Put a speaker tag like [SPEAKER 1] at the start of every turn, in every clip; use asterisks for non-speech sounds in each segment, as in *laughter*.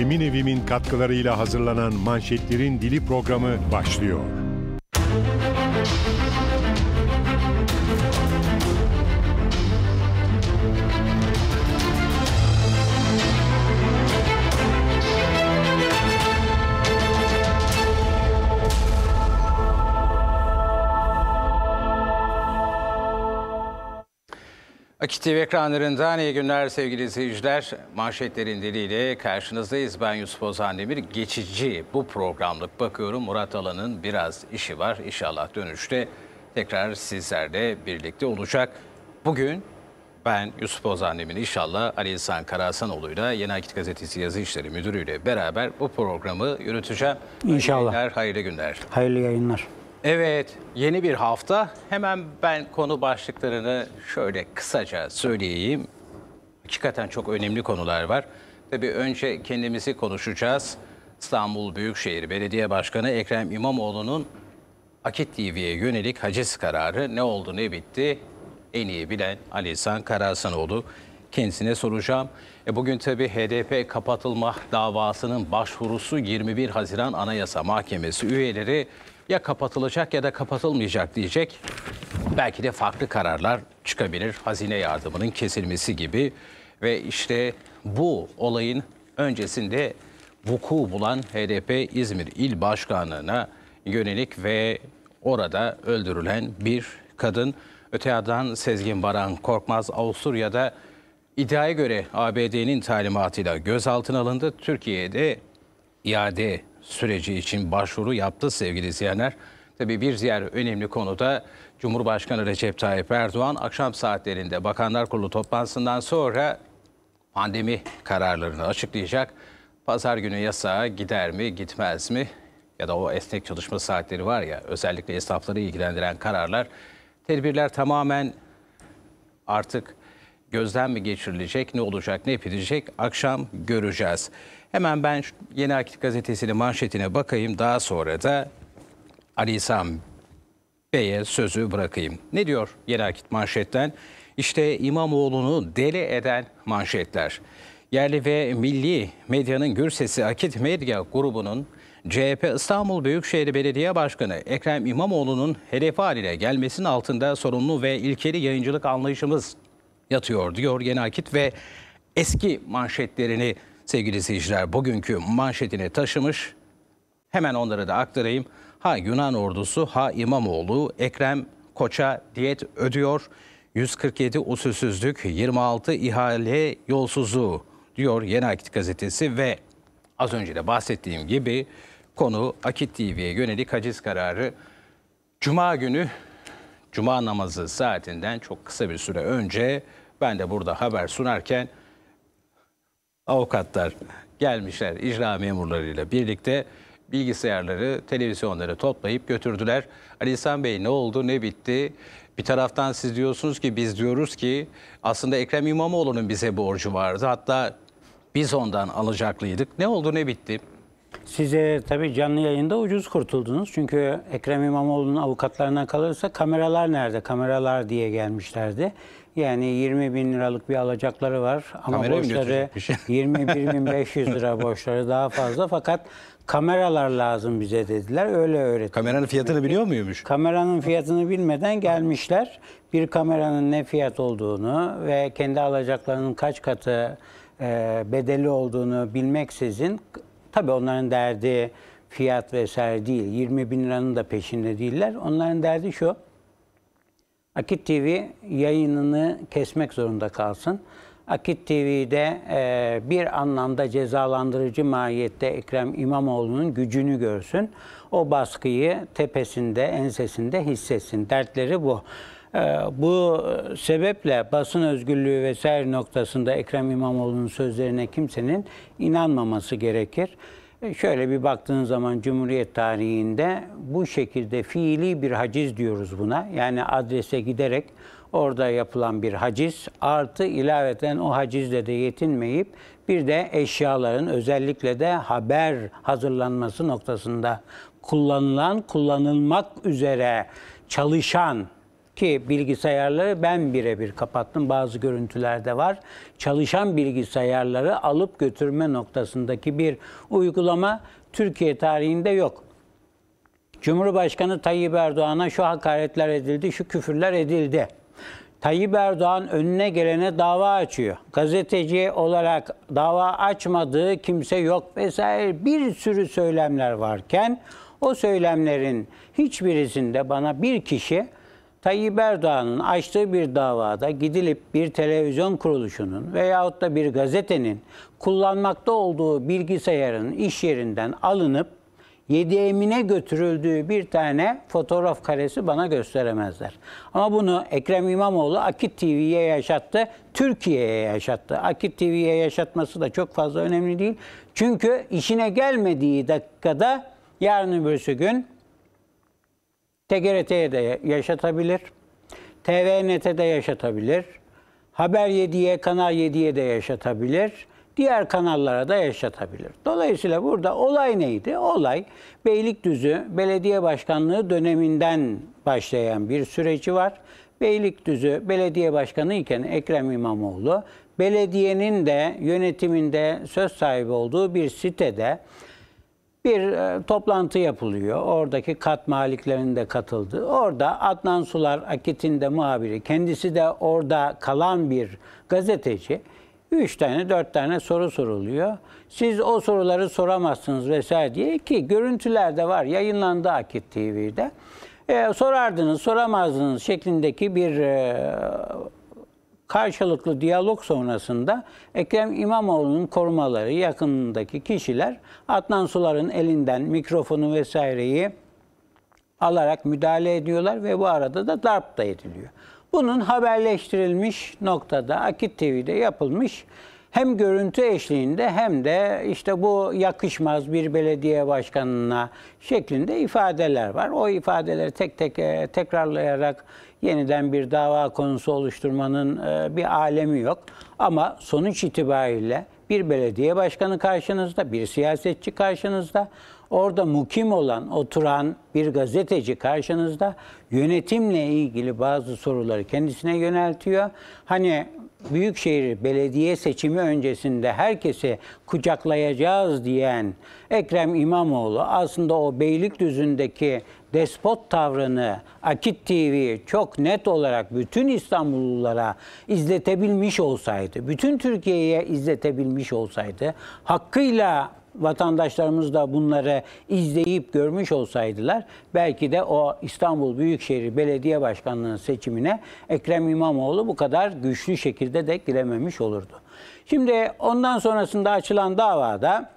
[SPEAKER 1] Emin Evim'in katkılarıyla hazırlanan manşetlerin dili programı başlıyor. Akit TV ekranlarından iyi günler sevgili izleyiciler. Manşetlerin diliyle karşınızdayız. Ben Yusuf Ozandemir. Geçici bu programlık bakıyorum. Murat Alan'ın biraz işi var. İnşallah dönüşte tekrar sizlerle birlikte olacak. Bugün ben Yusuf Ozandemir'in inşallah Ali İhsan Karahsanoğlu'yla Yeni Akit Gazetesi yazı işleri müdürüyle beraber bu programı yürüteceğim. İnşallah. Hayırlı günler. Hayırlı günler. Hayırlı yayınlar. Evet, yeni bir hafta. Hemen ben konu başlıklarını şöyle kısaca söyleyeyim. Hakikaten çok önemli konular var. Tabii önce kendimizi konuşacağız. İstanbul Büyükşehir Belediye Başkanı Ekrem İmamoğlu'nun Akit TV'ye yönelik haciz kararı ne oldu ne bitti en iyi bilen Ali İhsan Karahsanoğlu. Kendisine soracağım. E bugün tabi HDP kapatılma davasının başvurusu 21 Haziran Anayasa Mahkemesi üyeleri ya kapatılacak ya da kapatılmayacak diyecek. Belki de farklı kararlar çıkabilir. Hazine yardımının kesilmesi gibi ve işte bu olayın öncesinde vuku bulan HDP İzmir İl Başkanlığı'na yönelik ve orada öldürülen bir kadın. Öte yandan Sezgin Baran Korkmaz Avusturya'da iddiaya göre ABD'nin talimatıyla gözaltına alındı. Türkiye'de iade süreci için başvuru yaptı sevgili izleyenler. Tabi bir diğer önemli konu da Cumhurbaşkanı Recep Tayyip Erdoğan akşam saatlerinde Bakanlar Kurulu toplantısından sonra pandemi kararlarını açıklayacak. Pazar günü yasağa gider mi gitmez mi ya da o esnek çalışma saatleri var ya özellikle esnafları ilgilendiren kararlar tedbirler tamamen artık Gözden mi geçirilecek, ne olacak, ne yapılacak akşam göreceğiz. Hemen ben Yeni Akit Gazetesi'nin manşetine bakayım. Daha sonra da Ali İhsan Bey'e sözü bırakayım. Ne diyor Yeni Akit manşetten? İşte İmamoğlu'nu deli eden manşetler. Yerli ve milli medyanın gür sesi Akit Medya grubunun CHP İstanbul Büyükşehir Belediye Başkanı Ekrem İmamoğlu'nun hedefi haline gelmesinin altında sorumlu ve ilkeli yayıncılık anlayışımız yatıyor diyor Akit ve eski manşetlerini sevgili seyirciler bugünkü manşetine taşımış. Hemen onları da aktarayım. Ha Yunan ordusu ha İmamoğlu Ekrem Koç'a diyet ödüyor. 147 usulsüzlük, 26 ihale yolsuzluğu diyor Yeni Akit gazetesi ve az önce de bahsettiğim gibi konu Akit TV'ye yönelik haciz kararı. Cuma günü, cuma namazı saatinden çok kısa bir süre önce ben de burada haber sunarken avukatlar gelmişler icra memurlarıyla birlikte bilgisayarları, televizyonları toplayıp götürdüler. Ali İhsan Bey ne oldu, ne bitti? Bir taraftan siz diyorsunuz ki biz diyoruz ki aslında Ekrem İmamoğlu'nun bize borcu vardı. Hatta biz ondan alacaklıydık. Ne oldu, ne bitti?
[SPEAKER 2] Size tabii canlı yayında ucuz kurtuldunuz. Çünkü Ekrem İmamoğlu'nun avukatlarından kalırsa kameralar nerede? Kameralar diye gelmişlerdi. Yani 20 bin liralık bir alacakları var ama Kamerayı borçları 21 bin 500 lira borçları daha fazla fakat kameralar lazım bize dediler. Öyle öğrettiler. Kameranın fiyatını biliyor muymuş? Kameranın fiyatını bilmeden gelmişler. Bir kameranın ne fiyat olduğunu ve kendi alacaklarının kaç katı e, bedeli olduğunu bilmeksizin tabii onların derdi fiyat vesaire değil. 20 bin liranın da peşinde değiller. Onların derdi şu. Akit TV yayınını kesmek zorunda kalsın. Akit TV'de e, bir anlamda cezalandırıcı mahiyette Ekrem İmamoğlu'nun gücünü görsün. O baskıyı tepesinde, ensesinde hissetsin. Dertleri bu. E, bu sebeple basın özgürlüğü vesaire noktasında Ekrem İmamoğlu'nun sözlerine kimsenin inanmaması gerekir. E, şöyle bir baktığın zaman Cumhuriyet tarihinde bu şekilde fiili bir haciz diyoruz buna. Yani adrese giderek orada yapılan bir haciz artı ilaveten o hacizle de yetinmeyip bir de eşyaların özellikle de haber hazırlanması noktasında kullanılan, kullanılmak üzere çalışan ki bilgisayarları ben birebir kapattım. Bazı görüntülerde var. Çalışan bilgisayarları alıp götürme noktasındaki bir uygulama Türkiye tarihinde yok. Cumhurbaşkanı Tayyip Erdoğan'a şu hakaretler edildi, şu küfürler edildi. Tayyip Erdoğan önüne gelene dava açıyor. Gazeteci olarak dava açmadığı kimse yok vesaire bir sürü söylemler varken o söylemlerin hiçbirisinde bana bir kişi Tayyip Erdoğan'ın açtığı bir davada gidilip bir televizyon kuruluşunun veyahut da bir gazetenin kullanmakta olduğu bilgisayarın iş yerinden alınıp yedi emine götürüldüğü bir tane fotoğraf karesi bana gösteremezler. Ama bunu Ekrem İmamoğlu Akit TV'ye yaşattı, Türkiye'ye yaşattı. Akit TV'ye yaşatması da çok fazla önemli değil. Çünkü işine gelmediği dakikada yarın öbürsü gün TGRT'ye de yaşatabilir. TVNET'e de yaşatabilir. Haber 7'ye, Kanal 7'ye de yaşatabilir. Diğer kanallara da yaşatabilir. Dolayısıyla burada olay neydi? Olay Beylikdüzü Belediye Başkanlığı döneminden başlayan bir süreci var. Beylikdüzü Belediye Başkanı iken Ekrem İmamoğlu belediyenin de yönetiminde söz sahibi olduğu bir sitede bir e, toplantı yapılıyor. Oradaki kat maliklerinin de katıldı. Orada Adnan Sular Akit'in de muhabiri, kendisi de orada kalan bir gazeteci. Üç tane, dört tane soru soruluyor. Siz o soruları soramazsınız vesaire diye ki görüntüler de var. Yayınlandı Akit TV'de. E, sorardınız, soramazdınız şeklindeki bir e, Karşılıklı diyalog sonrasında Ekrem İmamoğlu'nun korumaları yakınındaki kişiler Adnan Sular'ın elinden mikrofonu vesaireyi alarak müdahale ediyorlar ve bu arada da darp da ediliyor. Bunun haberleştirilmiş noktada Akit TV'de yapılmış hem görüntü eşliğinde hem de işte bu yakışmaz bir belediye başkanına şeklinde ifadeler var. O ifadeleri tek tek e, tekrarlayarak yeniden bir dava konusu oluşturmanın e, bir alemi yok. Ama sonuç itibariyle bir belediye başkanı karşınızda, bir siyasetçi karşınızda, orada mukim olan, oturan bir gazeteci karşınızda yönetimle ilgili bazı soruları kendisine yöneltiyor. Hani Büyükşehir Belediye seçimi öncesinde herkesi kucaklayacağız diyen Ekrem İmamoğlu aslında o Beylikdüzü'ndeki despot tavrını Akit TV çok net olarak bütün İstanbullulara izletebilmiş olsaydı, bütün Türkiye'ye izletebilmiş olsaydı hakkıyla vatandaşlarımız da bunları izleyip görmüş olsaydılar belki de o İstanbul Büyükşehir Belediye Başkanlığı seçimine Ekrem İmamoğlu bu kadar güçlü şekilde de girememiş olurdu. Şimdi ondan sonrasında açılan davada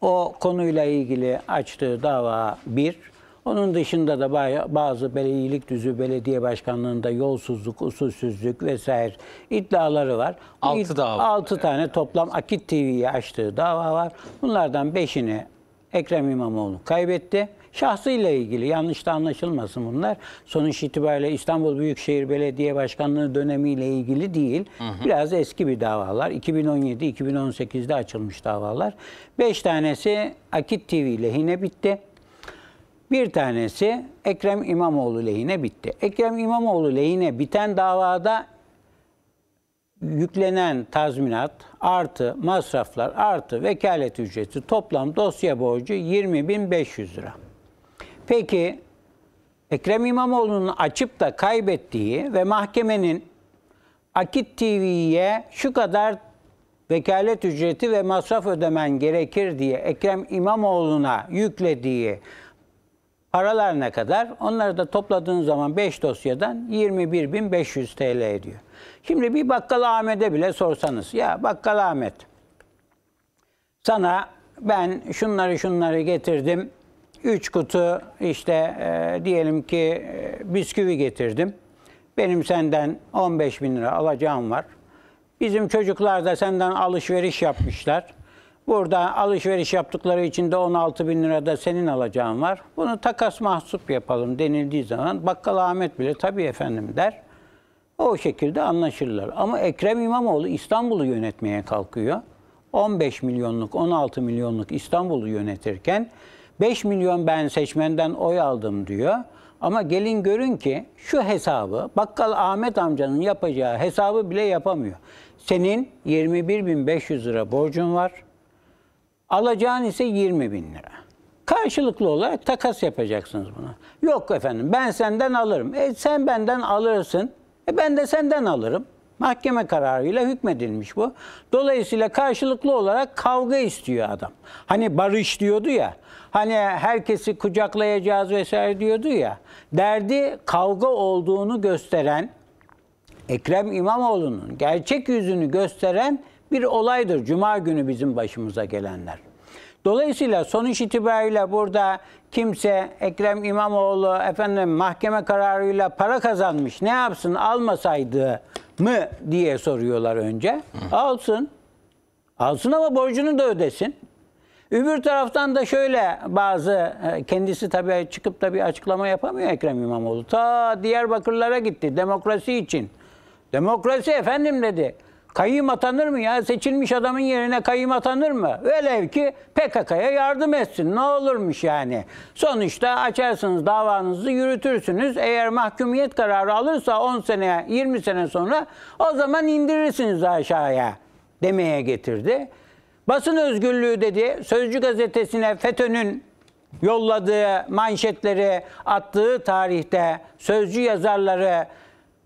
[SPEAKER 2] o konuyla ilgili açtığı dava bir, onun dışında da bazı belediyelik düzü belediye başkanlığında yolsuzluk, usulsüzlük vesaire iddiaları var. 6 dava. 6 tane toplam Akit TV'yi açtığı dava var. Bunlardan 5'ini Ekrem İmamoğlu kaybetti. Şahsıyla ilgili yanlış da anlaşılmasın bunlar. Sonuç itibariyle İstanbul Büyükşehir Belediye Başkanlığı dönemiyle ilgili değil. Hı hı. Biraz eski bir davalar. 2017-2018'de açılmış davalar. 5 tanesi Akit TV lehine bitti. Bir tanesi Ekrem İmamoğlu lehine bitti. Ekrem İmamoğlu lehine biten davada yüklenen tazminat artı masraflar artı vekalet ücreti toplam dosya borcu 20.500 lira. Peki Ekrem İmamoğlu'nun açıp da kaybettiği ve mahkemenin Akit TV'ye şu kadar vekalet ücreti ve masraf ödemen gerekir diye Ekrem İmamoğlu'na yüklediği Paralar ne kadar onları da topladığın zaman 5 dosyadan 21.500 TL ediyor. Şimdi bir bakkal Ahmet'e bile sorsanız ya bakkal Ahmet sana ben şunları şunları getirdim. 3 kutu işte e, diyelim ki e, bisküvi getirdim. Benim senden 15 bin lira alacağım var. Bizim çocuklar da senden alışveriş yapmışlar. Burada alışveriş yaptıkları için de 16 bin lirada senin alacağın var. Bunu takas mahsup yapalım denildiği zaman bakkal Ahmet bile tabii efendim der. O şekilde anlaşırlar. Ama Ekrem İmamoğlu İstanbul'u yönetmeye kalkıyor. 15 milyonluk, 16 milyonluk İstanbul'u yönetirken 5 milyon ben seçmenden oy aldım diyor. Ama gelin görün ki şu hesabı bakkal Ahmet amcanın yapacağı hesabı bile yapamıyor. Senin 21.500 lira borcun var. Alacağın ise 20 bin lira. Karşılıklı olarak takas yapacaksınız buna. Yok efendim ben senden alırım. E sen benden alırsın. E ben de senden alırım. Mahkeme kararıyla hükmedilmiş bu. Dolayısıyla karşılıklı olarak kavga istiyor adam. Hani barış diyordu ya. Hani herkesi kucaklayacağız vesaire diyordu ya. Derdi kavga olduğunu gösteren Ekrem İmamoğlu'nun gerçek yüzünü gösteren bir olaydır. Cuma günü bizim başımıza gelenler. Dolayısıyla sonuç itibariyle burada kimse Ekrem İmamoğlu efendim mahkeme kararıyla para kazanmış ne yapsın almasaydı mı diye soruyorlar önce. Hı. Alsın. Alsın ama borcunu da ödesin. Öbür taraftan da şöyle bazı e, kendisi tabii çıkıp da bir açıklama yapamıyor Ekrem İmamoğlu. Ta Diyarbakırlara gitti demokrasi için. Demokrasi efendim dedi. Kayyum atanır mı ya? Seçilmiş adamın yerine kayyum atanır mı? Velev ki PKK'ya yardım etsin. Ne olurmuş yani? Sonuçta açarsınız davanızı yürütürsünüz. Eğer mahkumiyet kararı alırsa 10 sene 20 sene sonra o zaman indirirsiniz aşağıya demeye getirdi. Basın özgürlüğü dedi. Sözcü gazetesine FETÖ'nün yolladığı manşetleri attığı tarihte sözcü yazarları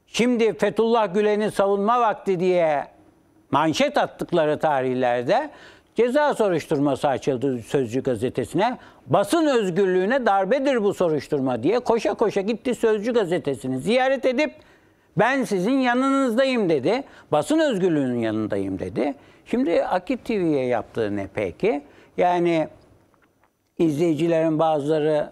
[SPEAKER 2] şimdi Fethullah Gülen'i savunma vakti diye manşet attıkları tarihlerde ceza soruşturması açıldı Sözcü gazetesine. Basın özgürlüğüne darbedir bu soruşturma diye koşa koşa gitti Sözcü gazetesini ziyaret edip ben sizin yanınızdayım dedi. Basın özgürlüğünün yanındayım dedi. Şimdi Akit TV'ye yaptığı ne peki? Yani izleyicilerin bazıları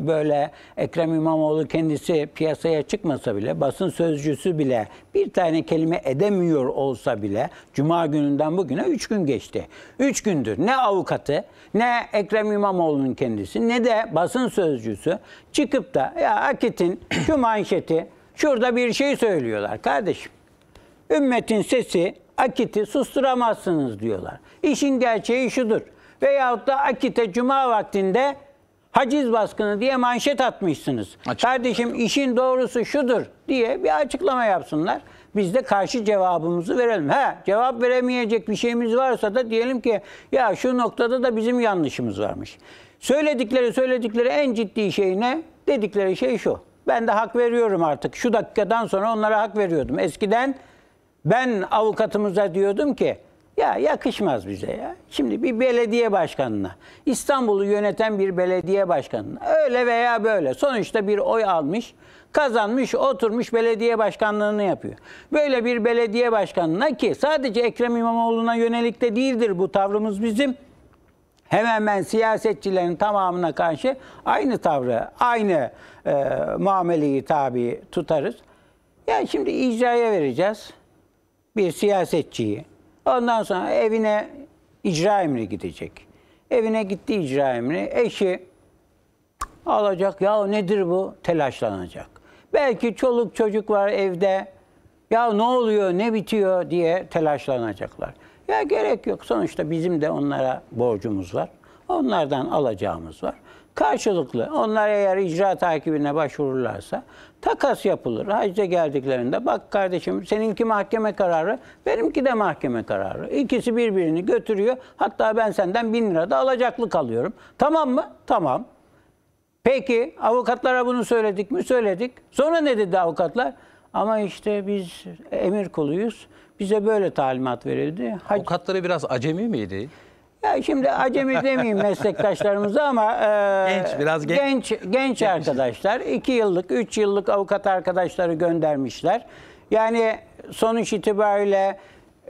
[SPEAKER 2] e, böyle Ekrem İmamoğlu kendisi piyasaya çıkmasa bile basın sözcüsü bile bir tane kelime edemiyor olsa bile Cuma gününden bugüne 3 gün geçti. 3 gündür ne avukatı ne Ekrem İmamoğlu'nun kendisi ne de basın sözcüsü çıkıp da ya Akit'in şu *clears throat* manşeti şurada bir şey söylüyorlar kardeşim. Ümmetin sesi Akit'i susturamazsınız diyorlar. İşin gerçeği şudur. Veyahut da Akit'e cuma vaktinde haciz baskını diye manşet atmışsınız. Açık. Kardeşim işin doğrusu şudur diye bir açıklama yapsınlar. Biz de karşı cevabımızı verelim. He, cevap veremeyecek bir şeyimiz varsa da diyelim ki ya şu noktada da bizim yanlışımız varmış. Söyledikleri söyledikleri en ciddi şey ne? Dedikleri şey şu. Ben de hak veriyorum artık. Şu dakikadan sonra onlara hak veriyordum. Eskiden ben avukatımıza diyordum ki ya yakışmaz bize ya. Şimdi bir belediye başkanına, İstanbul'u yöneten bir belediye başkanına öyle veya böyle sonuçta bir oy almış, kazanmış, oturmuş belediye başkanlığını yapıyor. Böyle bir belediye başkanına ki sadece Ekrem İmamoğlu'na yönelik de değildir bu tavrımız bizim. Hemen hemen siyasetçilerin tamamına karşı aynı tavrı, aynı e, muameleyi tabi tutarız. Ya şimdi icraya vereceğiz bir siyasetçiyi Ondan sonra evine icra emri gidecek. Evine gitti icra emri. Eşi alacak. Ya nedir bu? Telaşlanacak. Belki çoluk çocuk var evde. Ya ne oluyor, ne bitiyor diye telaşlanacaklar. Ya gerek yok. Sonuçta bizim de onlara borcumuz var. Onlardan alacağımız var. Karşılıklı. Onlar eğer icra takibine başvururlarsa takas yapılır. Hacca geldiklerinde bak kardeşim seninki mahkeme kararı, benimki de mahkeme kararı. İkisi birbirini götürüyor. Hatta ben senden bin lira da alacaklı kalıyorum. Tamam mı? Tamam. Peki avukatlara bunu söyledik mi? Söyledik. Sonra ne dedi avukatlar? Ama işte biz emir kuluyuz. Bize böyle talimat verildi. Hac... Avukatları biraz acemi miydi? Ya şimdi acemi demeyeyim meslektaşlarımıza ama e, Genç, biraz genç. genç genç arkadaşlar 2 yıllık 3 yıllık avukat arkadaşları göndermişler. Yani sonuç itibariyle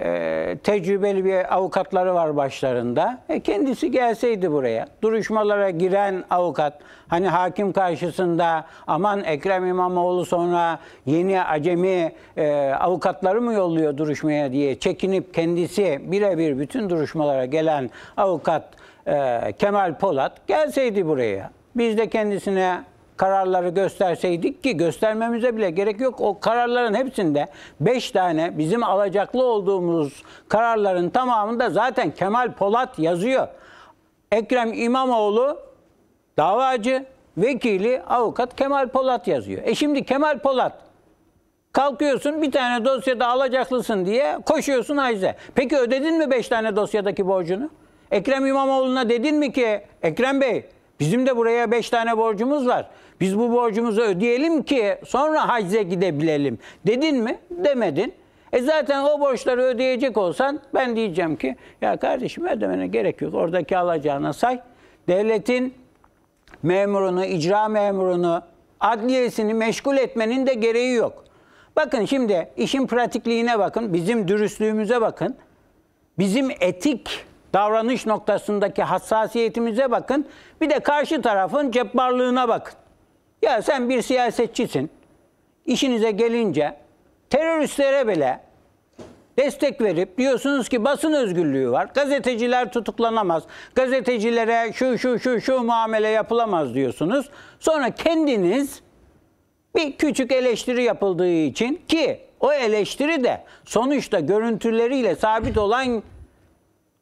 [SPEAKER 2] e, tecrübeli bir avukatları var başlarında. E, kendisi gelseydi buraya, duruşmalara giren avukat, hani hakim karşısında aman Ekrem İmamoğlu sonra yeni acemi e, avukatları mı yolluyor duruşmaya diye çekinip kendisi birebir bütün duruşmalara gelen avukat e, Kemal Polat gelseydi buraya. Biz de kendisine kararları gösterseydik ki göstermemize bile gerek yok. O kararların hepsinde 5 tane bizim alacaklı olduğumuz kararların tamamında zaten Kemal Polat yazıyor. Ekrem İmamoğlu davacı, vekili, avukat Kemal Polat yazıyor. E şimdi Kemal Polat kalkıyorsun bir tane dosyada alacaklısın diye koşuyorsun Hayze. Peki ödedin mi 5 tane dosyadaki borcunu? Ekrem İmamoğlu'na dedin mi ki Ekrem Bey bizim de buraya 5 tane borcumuz var. Biz bu borcumuzu ödeyelim ki sonra hacze gidebilelim. Dedin mi? Demedin. E zaten o borçları ödeyecek olsan ben diyeceğim ki ya kardeşim ödemene gerek yok. Oradaki alacağına say. Devletin memurunu, icra memurunu, adliyesini meşgul etmenin de gereği yok. Bakın şimdi işin pratikliğine bakın, bizim dürüstlüğümüze bakın. Bizim etik davranış noktasındaki hassasiyetimize bakın. Bir de karşı tarafın cebbarlığına bakın. Ya sen bir siyasetçisin. İşinize gelince teröristlere bile destek verip diyorsunuz ki basın özgürlüğü var. Gazeteciler tutuklanamaz. Gazetecilere şu şu şu şu muamele yapılamaz diyorsunuz. Sonra kendiniz bir küçük eleştiri yapıldığı için ki o eleştiri de sonuçta görüntüleriyle sabit olan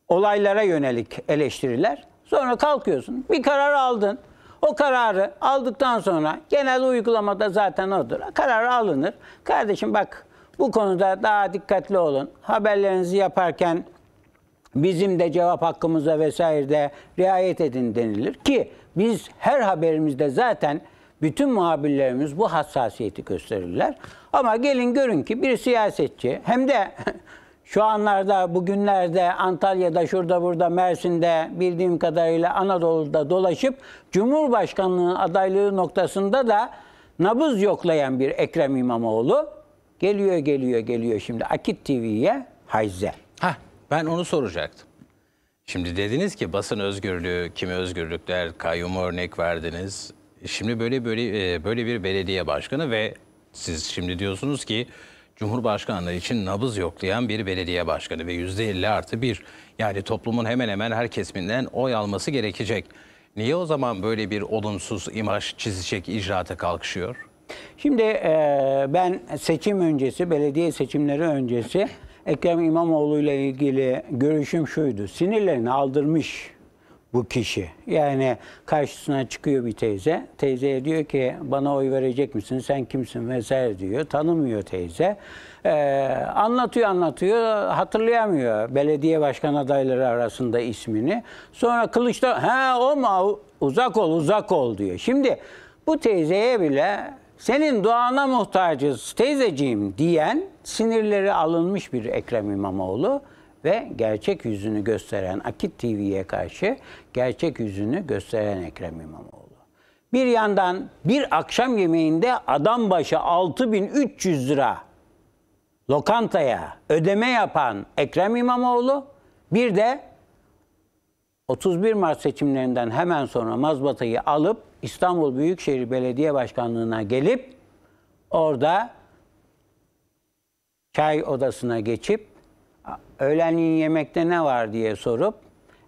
[SPEAKER 2] olaylara yönelik eleştiriler. Sonra kalkıyorsun. Bir karar aldın. O kararı aldıktan sonra genel uygulamada zaten odur. Karar alınır. Kardeşim bak bu konuda daha dikkatli olun. Haberlerinizi yaparken bizim de cevap hakkımıza vesairede riayet edin denilir ki biz her haberimizde zaten bütün muhabirlerimiz bu hassasiyeti gösterirler. Ama gelin görün ki bir siyasetçi hem de *laughs* Şu anlarda, bugünlerde Antalya'da, şurada burada, Mersin'de bildiğim kadarıyla Anadolu'da dolaşıp Cumhurbaşkanlığı adaylığı noktasında da nabız yoklayan bir Ekrem İmamoğlu geliyor, geliyor, geliyor şimdi Akit TV'ye Hayze. Ha, ben onu soracaktım.
[SPEAKER 1] Şimdi dediniz ki basın özgürlüğü, kimi özgürlükler, kayyumu örnek verdiniz. Şimdi böyle böyle e, böyle bir belediye başkanı ve siz şimdi diyorsunuz ki Cumhurbaşkanlığı için nabız yoklayan bir belediye başkanı ve %50 artı 1 yani toplumun hemen hemen her kesiminden oy alması gerekecek. Niye o zaman böyle bir olumsuz imaj çizecek icraata kalkışıyor?
[SPEAKER 2] Şimdi e, ben seçim öncesi, belediye seçimleri öncesi Ekrem İmamoğlu ile ilgili görüşüm şuydu. Sinirlerini aldırmış bu kişi. Yani karşısına çıkıyor bir teyze. Teyzeye diyor ki bana oy verecek misin? Sen kimsin? Vesaire diyor. Tanımıyor teyze. Ee, anlatıyor anlatıyor. Hatırlayamıyor belediye başkan adayları arasında ismini. Sonra kılıçta he o mu? Uzak ol uzak ol diyor. Şimdi bu teyzeye bile senin duana muhtacız teyzeciğim diyen sinirleri alınmış bir Ekrem İmamoğlu ve gerçek yüzünü gösteren Akit TV'ye karşı gerçek yüzünü gösteren Ekrem İmamoğlu. Bir yandan bir akşam yemeğinde adam başı 6300 lira lokantaya ödeme yapan Ekrem İmamoğlu bir de 31 Mart seçimlerinden hemen sonra mazbatayı alıp İstanbul Büyükşehir Belediye Başkanlığı'na gelip orada çay odasına geçip öğlenliğin yemekte ne var diye sorup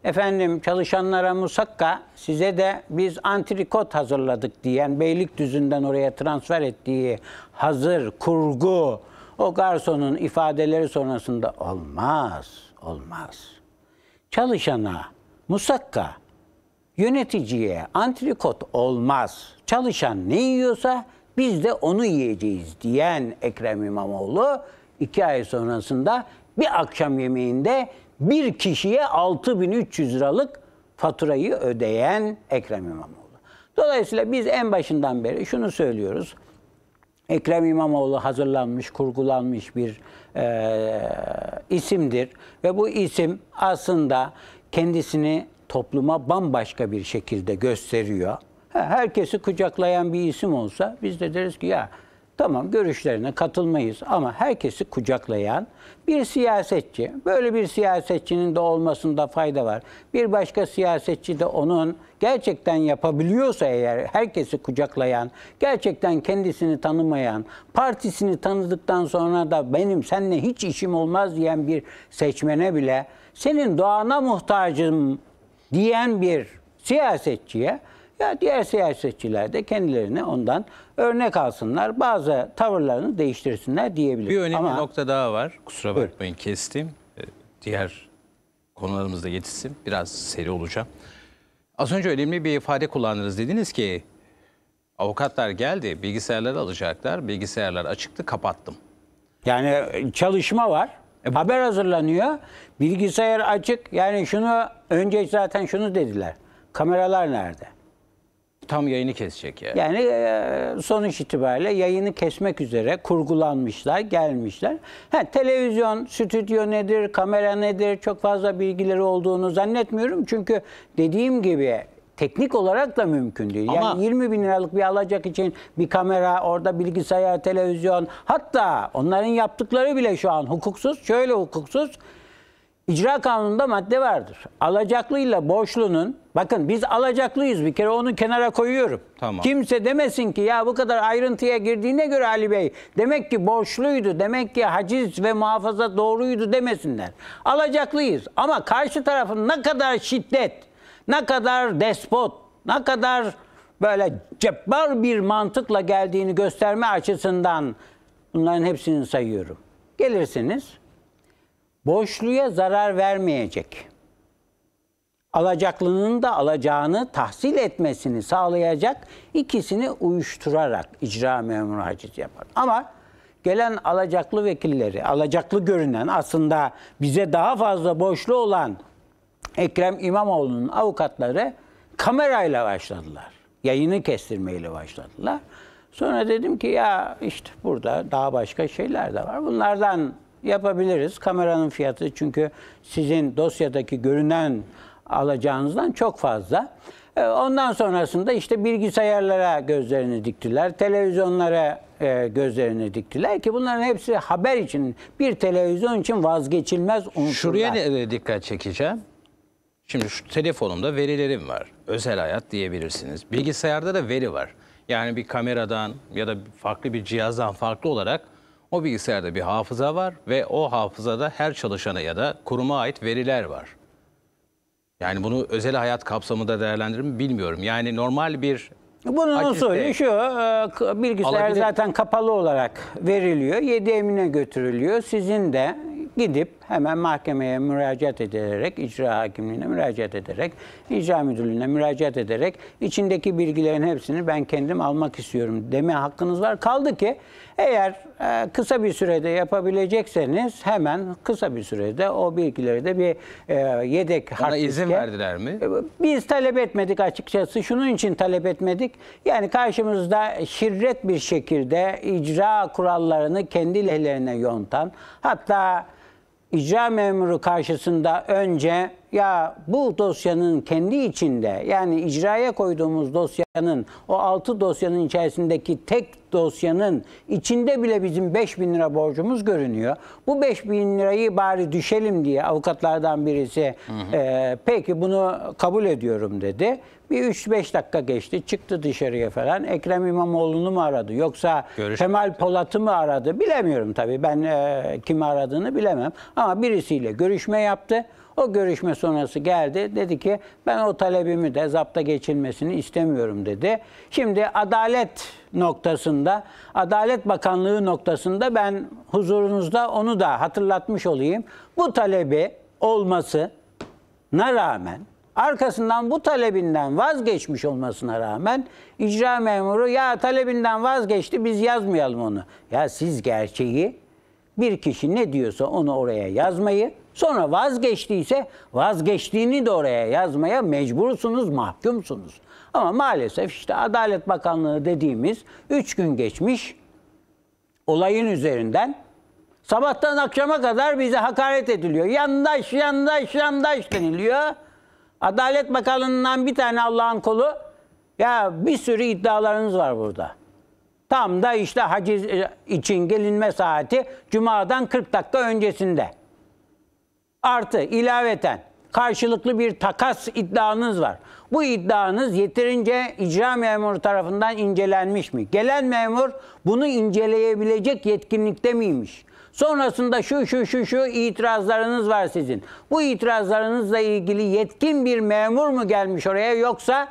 [SPEAKER 2] efendim çalışanlara musakka size de biz antrikot hazırladık diyen beylik düzünden oraya transfer ettiği hazır kurgu o garsonun ifadeleri sonrasında olmaz, olmaz. Çalışana musakka, yöneticiye antrikot olmaz. Çalışan ne yiyorsa biz de onu yiyeceğiz diyen Ekrem İmamoğlu iki ay sonrasında bir akşam yemeğinde bir kişiye 6300 liralık faturayı ödeyen Ekrem İmamoğlu. Dolayısıyla biz en başından beri şunu söylüyoruz. Ekrem İmamoğlu hazırlanmış, kurgulanmış bir e, isimdir. Ve bu isim aslında kendisini topluma bambaşka bir şekilde gösteriyor. Herkesi kucaklayan bir isim olsa biz de deriz ki ya Tamam görüşlerine katılmayız ama herkesi kucaklayan bir siyasetçi. Böyle bir siyasetçinin de olmasında fayda var. Bir başka siyasetçi de onun gerçekten yapabiliyorsa eğer herkesi kucaklayan, gerçekten kendisini tanımayan, partisini tanıdıktan sonra da benim seninle hiç işim olmaz diyen bir seçmene bile senin doğana muhtacım diyen bir siyasetçiye ya diğer siyasetçiler de kendilerine ondan örnek alsınlar. Bazı tavırlarını değiştirsinler diyebilirim. Bir önemli Ama,
[SPEAKER 1] nokta daha var. Kusura bakmayın buyurun. kestim. Ee, diğer konularımızda yetişsin. Biraz seri olacağım. Az önce önemli bir ifade kullandınız. Dediniz ki avukatlar geldi bilgisayarları alacaklar. Bilgisayarlar açıktı kapattım. Yani çalışma var. E, bu... Haber hazırlanıyor. Bilgisayar açık. Yani
[SPEAKER 2] şunu önce zaten şunu dediler. Kameralar nerede?
[SPEAKER 1] Tam yayını kesecek yani.
[SPEAKER 2] Yani e, sonuç itibariyle yayını kesmek üzere kurgulanmışlar, gelmişler. Ha, televizyon, stüdyo nedir, kamera nedir çok fazla bilgileri olduğunu zannetmiyorum. Çünkü dediğim gibi teknik olarak da mümkün değil. Ama, yani 20 bin liralık bir alacak için bir kamera, orada bilgisayar, televizyon hatta onların yaptıkları bile şu an hukuksuz. Şöyle hukuksuz İcra kanununda madde vardır. Alacaklıyla borçlunun, bakın biz alacaklıyız bir kere onu kenara koyuyorum. Tamam. Kimse demesin ki ya bu kadar ayrıntıya girdiğine göre Ali Bey demek ki borçluydu, demek ki haciz ve muhafaza doğruydu demesinler. Alacaklıyız ama karşı tarafın ne kadar şiddet, ne kadar despot, ne kadar böyle cebbar bir mantıkla geldiğini gösterme açısından bunların hepsini sayıyorum. Gelirsiniz boşluğa zarar vermeyecek. Alacaklının da alacağını tahsil etmesini sağlayacak ikisini uyuşturarak icra memuru haciz yapar. Ama gelen alacaklı vekilleri, alacaklı görünen aslında bize daha fazla boşlu olan Ekrem İmamoğlu'nun avukatları kamerayla başladılar. Yayını kestirmeyle başladılar. Sonra dedim ki ya işte burada daha başka şeyler de var. Bunlardan yapabiliriz. Kameranın fiyatı çünkü sizin dosyadaki görünen alacağınızdan çok fazla. E, ondan sonrasında işte bilgisayarlara gözlerini diktiler, televizyonlara e, gözlerini diktiler ki bunların hepsi haber için, bir televizyon için vazgeçilmez unsurlar.
[SPEAKER 1] Şuraya dikkat çekeceğim? Şimdi şu telefonumda verilerim var. Özel hayat diyebilirsiniz. Bilgisayarda da veri var. Yani bir kameradan ya da farklı bir cihazdan farklı olarak o bilgisayarda bir hafıza var ve o hafızada her çalışana ya da kuruma ait veriler var. Yani bunu özel hayat kapsamında değerlendirir mi bilmiyorum. Yani normal bir bunun usulü şu,
[SPEAKER 2] e, bilgisayar alabilir. zaten kapalı olarak veriliyor, yedeğimine götürülüyor. Sizin de gidip hemen mahkemeye müracaat ederek, icra hakimliğine müracaat ederek, icra müdürlüğüne müracaat ederek içindeki bilgilerin hepsini ben kendim almak istiyorum deme hakkınız var. Kaldı ki eğer e, kısa bir sürede yapabilecekseniz hemen kısa bir sürede o bilgileri de bir e, yedek
[SPEAKER 1] Ona izin verdiler mi? E,
[SPEAKER 2] biz talep etmedik açıkçası. Şunun için talep etmedik. Yani karşımızda şirret bir şekilde icra kurallarını kendi lehlerine yontan hatta icra memuru karşısında önce ya bu dosyanın kendi içinde yani icraya koyduğumuz dosyanın o 6 dosyanın içerisindeki tek dosyanın içinde bile bizim 5 bin lira borcumuz görünüyor. Bu 5 bin lirayı bari düşelim diye avukatlardan birisi hı hı. E, peki bunu kabul ediyorum dedi. Bir 3-5 dakika geçti çıktı dışarıya falan. Ekrem İmamoğlu'nu mu aradı yoksa Görüşmek Kemal Polat'ı mı aradı bilemiyorum tabii. Ben e, kimi aradığını bilemem ama birisiyle görüşme yaptı. O görüşme sonrası geldi. Dedi ki ben o talebimi de zapta geçilmesini istemiyorum dedi. Şimdi adalet noktasında, Adalet Bakanlığı noktasında ben huzurunuzda onu da hatırlatmış olayım. Bu talebi olmasına rağmen arkasından bu talebinden vazgeçmiş olmasına rağmen icra memuru ya talebinden vazgeçti biz yazmayalım onu. Ya siz gerçeği bir kişi ne diyorsa onu oraya yazmayı Sonra vazgeçtiyse vazgeçtiğini de oraya yazmaya mecbursunuz, mahkumsunuz. Ama maalesef işte Adalet Bakanlığı dediğimiz 3 gün geçmiş olayın üzerinden sabahtan akşama kadar bize hakaret ediliyor. Yandaş, yandaş, yandaş deniliyor. Adalet Bakanlığı'ndan bir tane Allah'ın kolu ya bir sürü iddialarınız var burada. Tam da işte haciz e, için gelinme saati cumadan 40 dakika öncesinde. Artı ilaveten karşılıklı bir takas iddianız var. Bu iddianız yeterince icra memuru tarafından incelenmiş mi? Gelen memur bunu inceleyebilecek yetkinlikte miymiş? Sonrasında şu şu şu şu itirazlarınız var sizin. Bu itirazlarınızla ilgili yetkin bir memur mu gelmiş oraya yoksa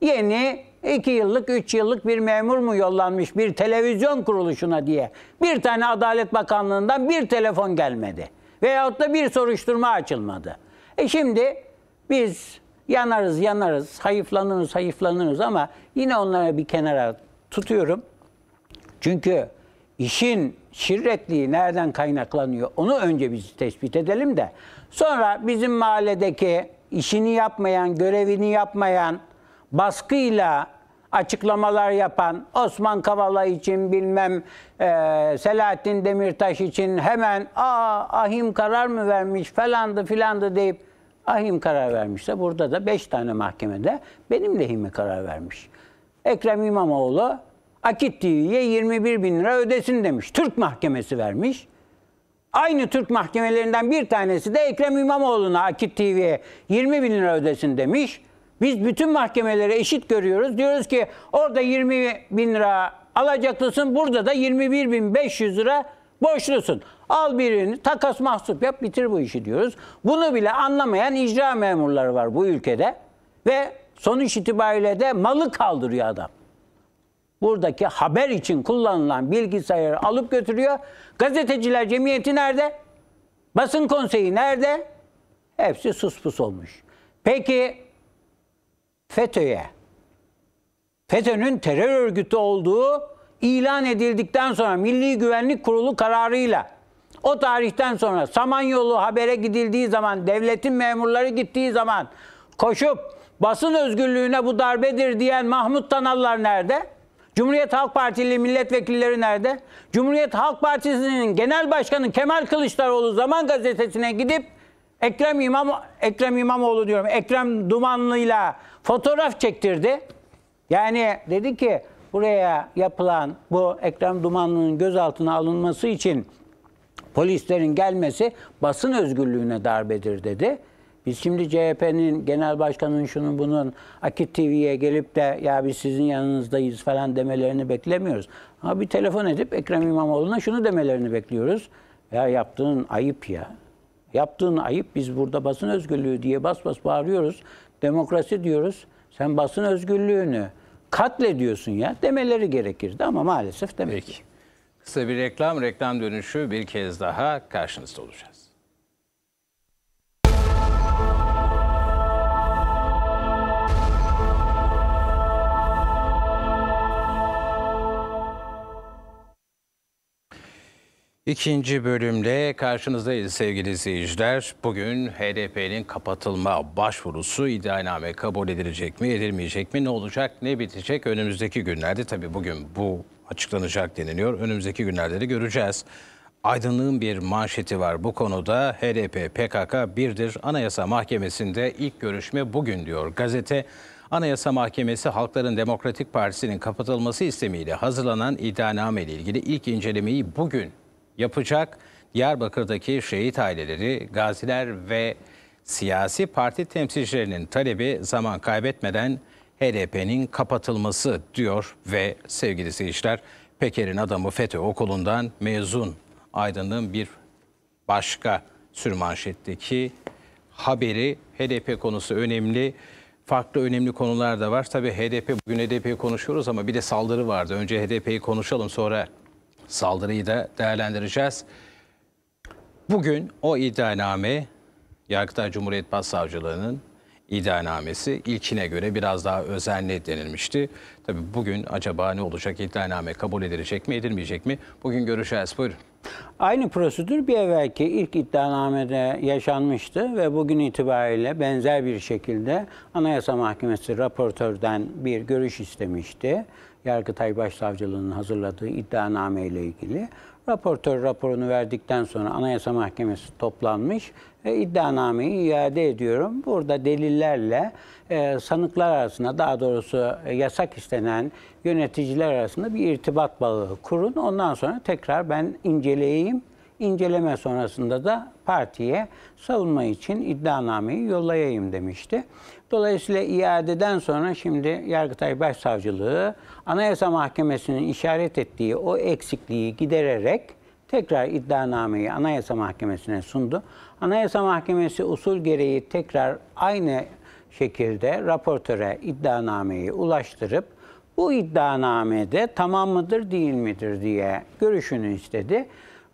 [SPEAKER 2] yeni 2 yıllık 3 yıllık bir memur mu yollanmış bir televizyon kuruluşuna diye. Bir tane Adalet Bakanlığı'ndan bir telefon gelmedi. Veyahut da bir soruşturma açılmadı. E şimdi biz yanarız yanarız, hayıflanırız hayıflanırız ama yine onları bir kenara tutuyorum. Çünkü işin şirretliği nereden kaynaklanıyor onu önce biz tespit edelim de sonra bizim mahalledeki işini yapmayan, görevini yapmayan baskıyla açıklamalar yapan Osman Kavala için bilmem e, Selahattin Demirtaş için hemen aa ahim karar mı vermiş falandı filandı deyip ahim karar vermişse burada da 5 tane mahkemede benim lehime karar vermiş. Ekrem İmamoğlu Akit TV'ye 21 bin lira ödesin demiş. Türk mahkemesi vermiş. Aynı Türk mahkemelerinden bir tanesi de Ekrem İmamoğlu'na Akit TV'ye 20 bin lira ödesin demiş. Biz bütün mahkemelere eşit görüyoruz. Diyoruz ki orada 20 bin lira alacaklısın, burada da 21 bin 500 lira borçlusun. Al birini takas mahsup yap bitir bu işi diyoruz. Bunu bile anlamayan icra memurları var bu ülkede. Ve sonuç itibariyle de malı kaldırıyor adam. Buradaki haber için kullanılan bilgisayarı alıp götürüyor. Gazeteciler cemiyeti nerede? Basın konseyi nerede? Hepsi suspus olmuş. Peki FETÖ'ye, FETÖ'nün terör örgütü olduğu ilan edildikten sonra Milli Güvenlik Kurulu kararıyla o tarihten sonra Samanyolu habere gidildiği zaman, devletin memurları gittiği zaman koşup basın özgürlüğüne bu darbedir diyen Mahmut Tanallar nerede? Cumhuriyet Halk Partili milletvekilleri nerede? Cumhuriyet Halk Partisi'nin genel başkanı Kemal Kılıçdaroğlu Zaman Gazetesi'ne gidip Ekrem İmam Ekrem İmamoğlu diyorum. Ekrem Dumanlı'yla Fotoğraf çektirdi. Yani dedi ki buraya yapılan bu Ekrem Dumanlı'nın gözaltına alınması için polislerin gelmesi basın özgürlüğüne darbedir dedi. Biz şimdi CHP'nin genel başkanının şunun bunun Akit TV'ye gelip de ya biz sizin yanınızdayız falan demelerini beklemiyoruz. Ama bir telefon edip Ekrem İmamoğlu'na şunu demelerini bekliyoruz. Ya yaptığın ayıp ya. Yaptığın ayıp biz burada basın özgürlüğü diye bas bas bağırıyoruz demokrasi diyoruz. Sen basın özgürlüğünü katlediyorsun ya demeleri gerekirdi ama maalesef demek Peki. ki.
[SPEAKER 1] Kısa bir reklam, reklam dönüşü bir kez daha karşınızda olacak. İkinci bölümle karşınızdayız sevgili izleyiciler. Bugün HDP'nin kapatılma başvurusu iddianame kabul edilecek mi, edilmeyecek mi, ne olacak, ne bitecek önümüzdeki günlerde. Tabi bugün bu açıklanacak deniliyor. Önümüzdeki günlerde de göreceğiz. Aydınlığın bir manşeti var bu konuda. HDP PKK birdir. Anayasa Mahkemesi'nde ilk görüşme bugün diyor gazete. Anayasa Mahkemesi Halkların Demokratik Partisi'nin kapatılması istemiyle hazırlanan iddianame ile ilgili ilk incelemeyi bugün yapacak. Diyarbakır'daki şehit aileleri, gaziler ve siyasi parti temsilcilerinin talebi zaman kaybetmeden HDP'nin kapatılması diyor ve sevgili seyirciler Peker'in adamı FETÖ okulundan mezun Aydın'ın bir başka sürmanşetteki haberi HDP konusu önemli. Farklı önemli konular da var. Tabii HDP bugün HDP'yi konuşuyoruz ama bir de saldırı vardı. Önce HDP'yi konuşalım sonra saldırıyı da değerlendireceğiz. Bugün o iddianame Yargıtay Cumhuriyet Başsavcılığı'nın iddianamesi ilkine göre biraz daha özenli denilmişti. Tabii bugün acaba ne olacak? iddianame kabul edilecek mi, edilmeyecek mi? Bugün görüşeceğiz. Buyurun. Aynı
[SPEAKER 2] prosedür bir evvelki ilk iddianamede yaşanmıştı ve bugün itibariyle benzer bir şekilde Anayasa Mahkemesi raportörden bir görüş istemişti. Yargıtay Başsavcılığı'nın hazırladığı iddianame ile ilgili. Raportör raporunu verdikten sonra Anayasa Mahkemesi toplanmış ve iddianameyi iade ediyorum. Burada delillerle e, sanıklar arasında daha doğrusu e, yasak istenen yöneticiler arasında bir irtibat bağı kurun. Ondan sonra tekrar ben inceleyeyim inceleme sonrasında da partiye savunma için iddianameyi yollayayım demişti. Dolayısıyla iadeden sonra şimdi Yargıtay Başsavcılığı Anayasa Mahkemesi'nin işaret ettiği o eksikliği gidererek tekrar iddianameyi Anayasa Mahkemesi'ne sundu. Anayasa Mahkemesi usul gereği tekrar aynı şekilde raportöre iddianameyi ulaştırıp bu iddianamede tamam mıdır değil midir diye görüşünü istedi.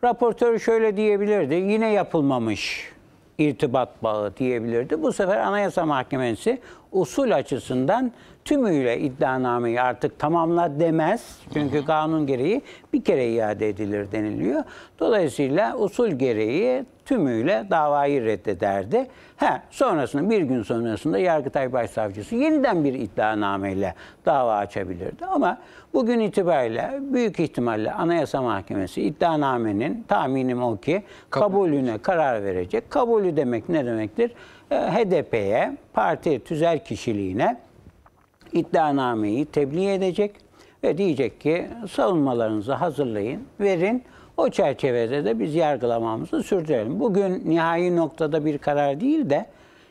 [SPEAKER 2] Raportör şöyle diyebilirdi, yine yapılmamış irtibat bağı diyebilirdi. Bu sefer Anayasa Mahkemesi usul açısından tümüyle iddianameyi artık tamamla demez. Çünkü kanun gereği bir kere iade edilir deniliyor. Dolayısıyla usul gereği tümüyle davayı reddederdi. Ha, sonrasında bir gün sonrasında Yargıtay Başsavcısı yeniden bir iddianameyle dava açabilirdi. Ama bugün itibariyle büyük ihtimalle Anayasa Mahkemesi iddianamenin tahminim o ki kabulüne karar verecek. Kabulü demek ne demektir? Ee, HDP'ye, parti tüzel kişiliğine iddianameyi tebliğ edecek ve diyecek ki savunmalarınızı hazırlayın, verin. O çerçevede de biz yargılamamızı sürdürelim. Bugün nihai noktada bir karar değil de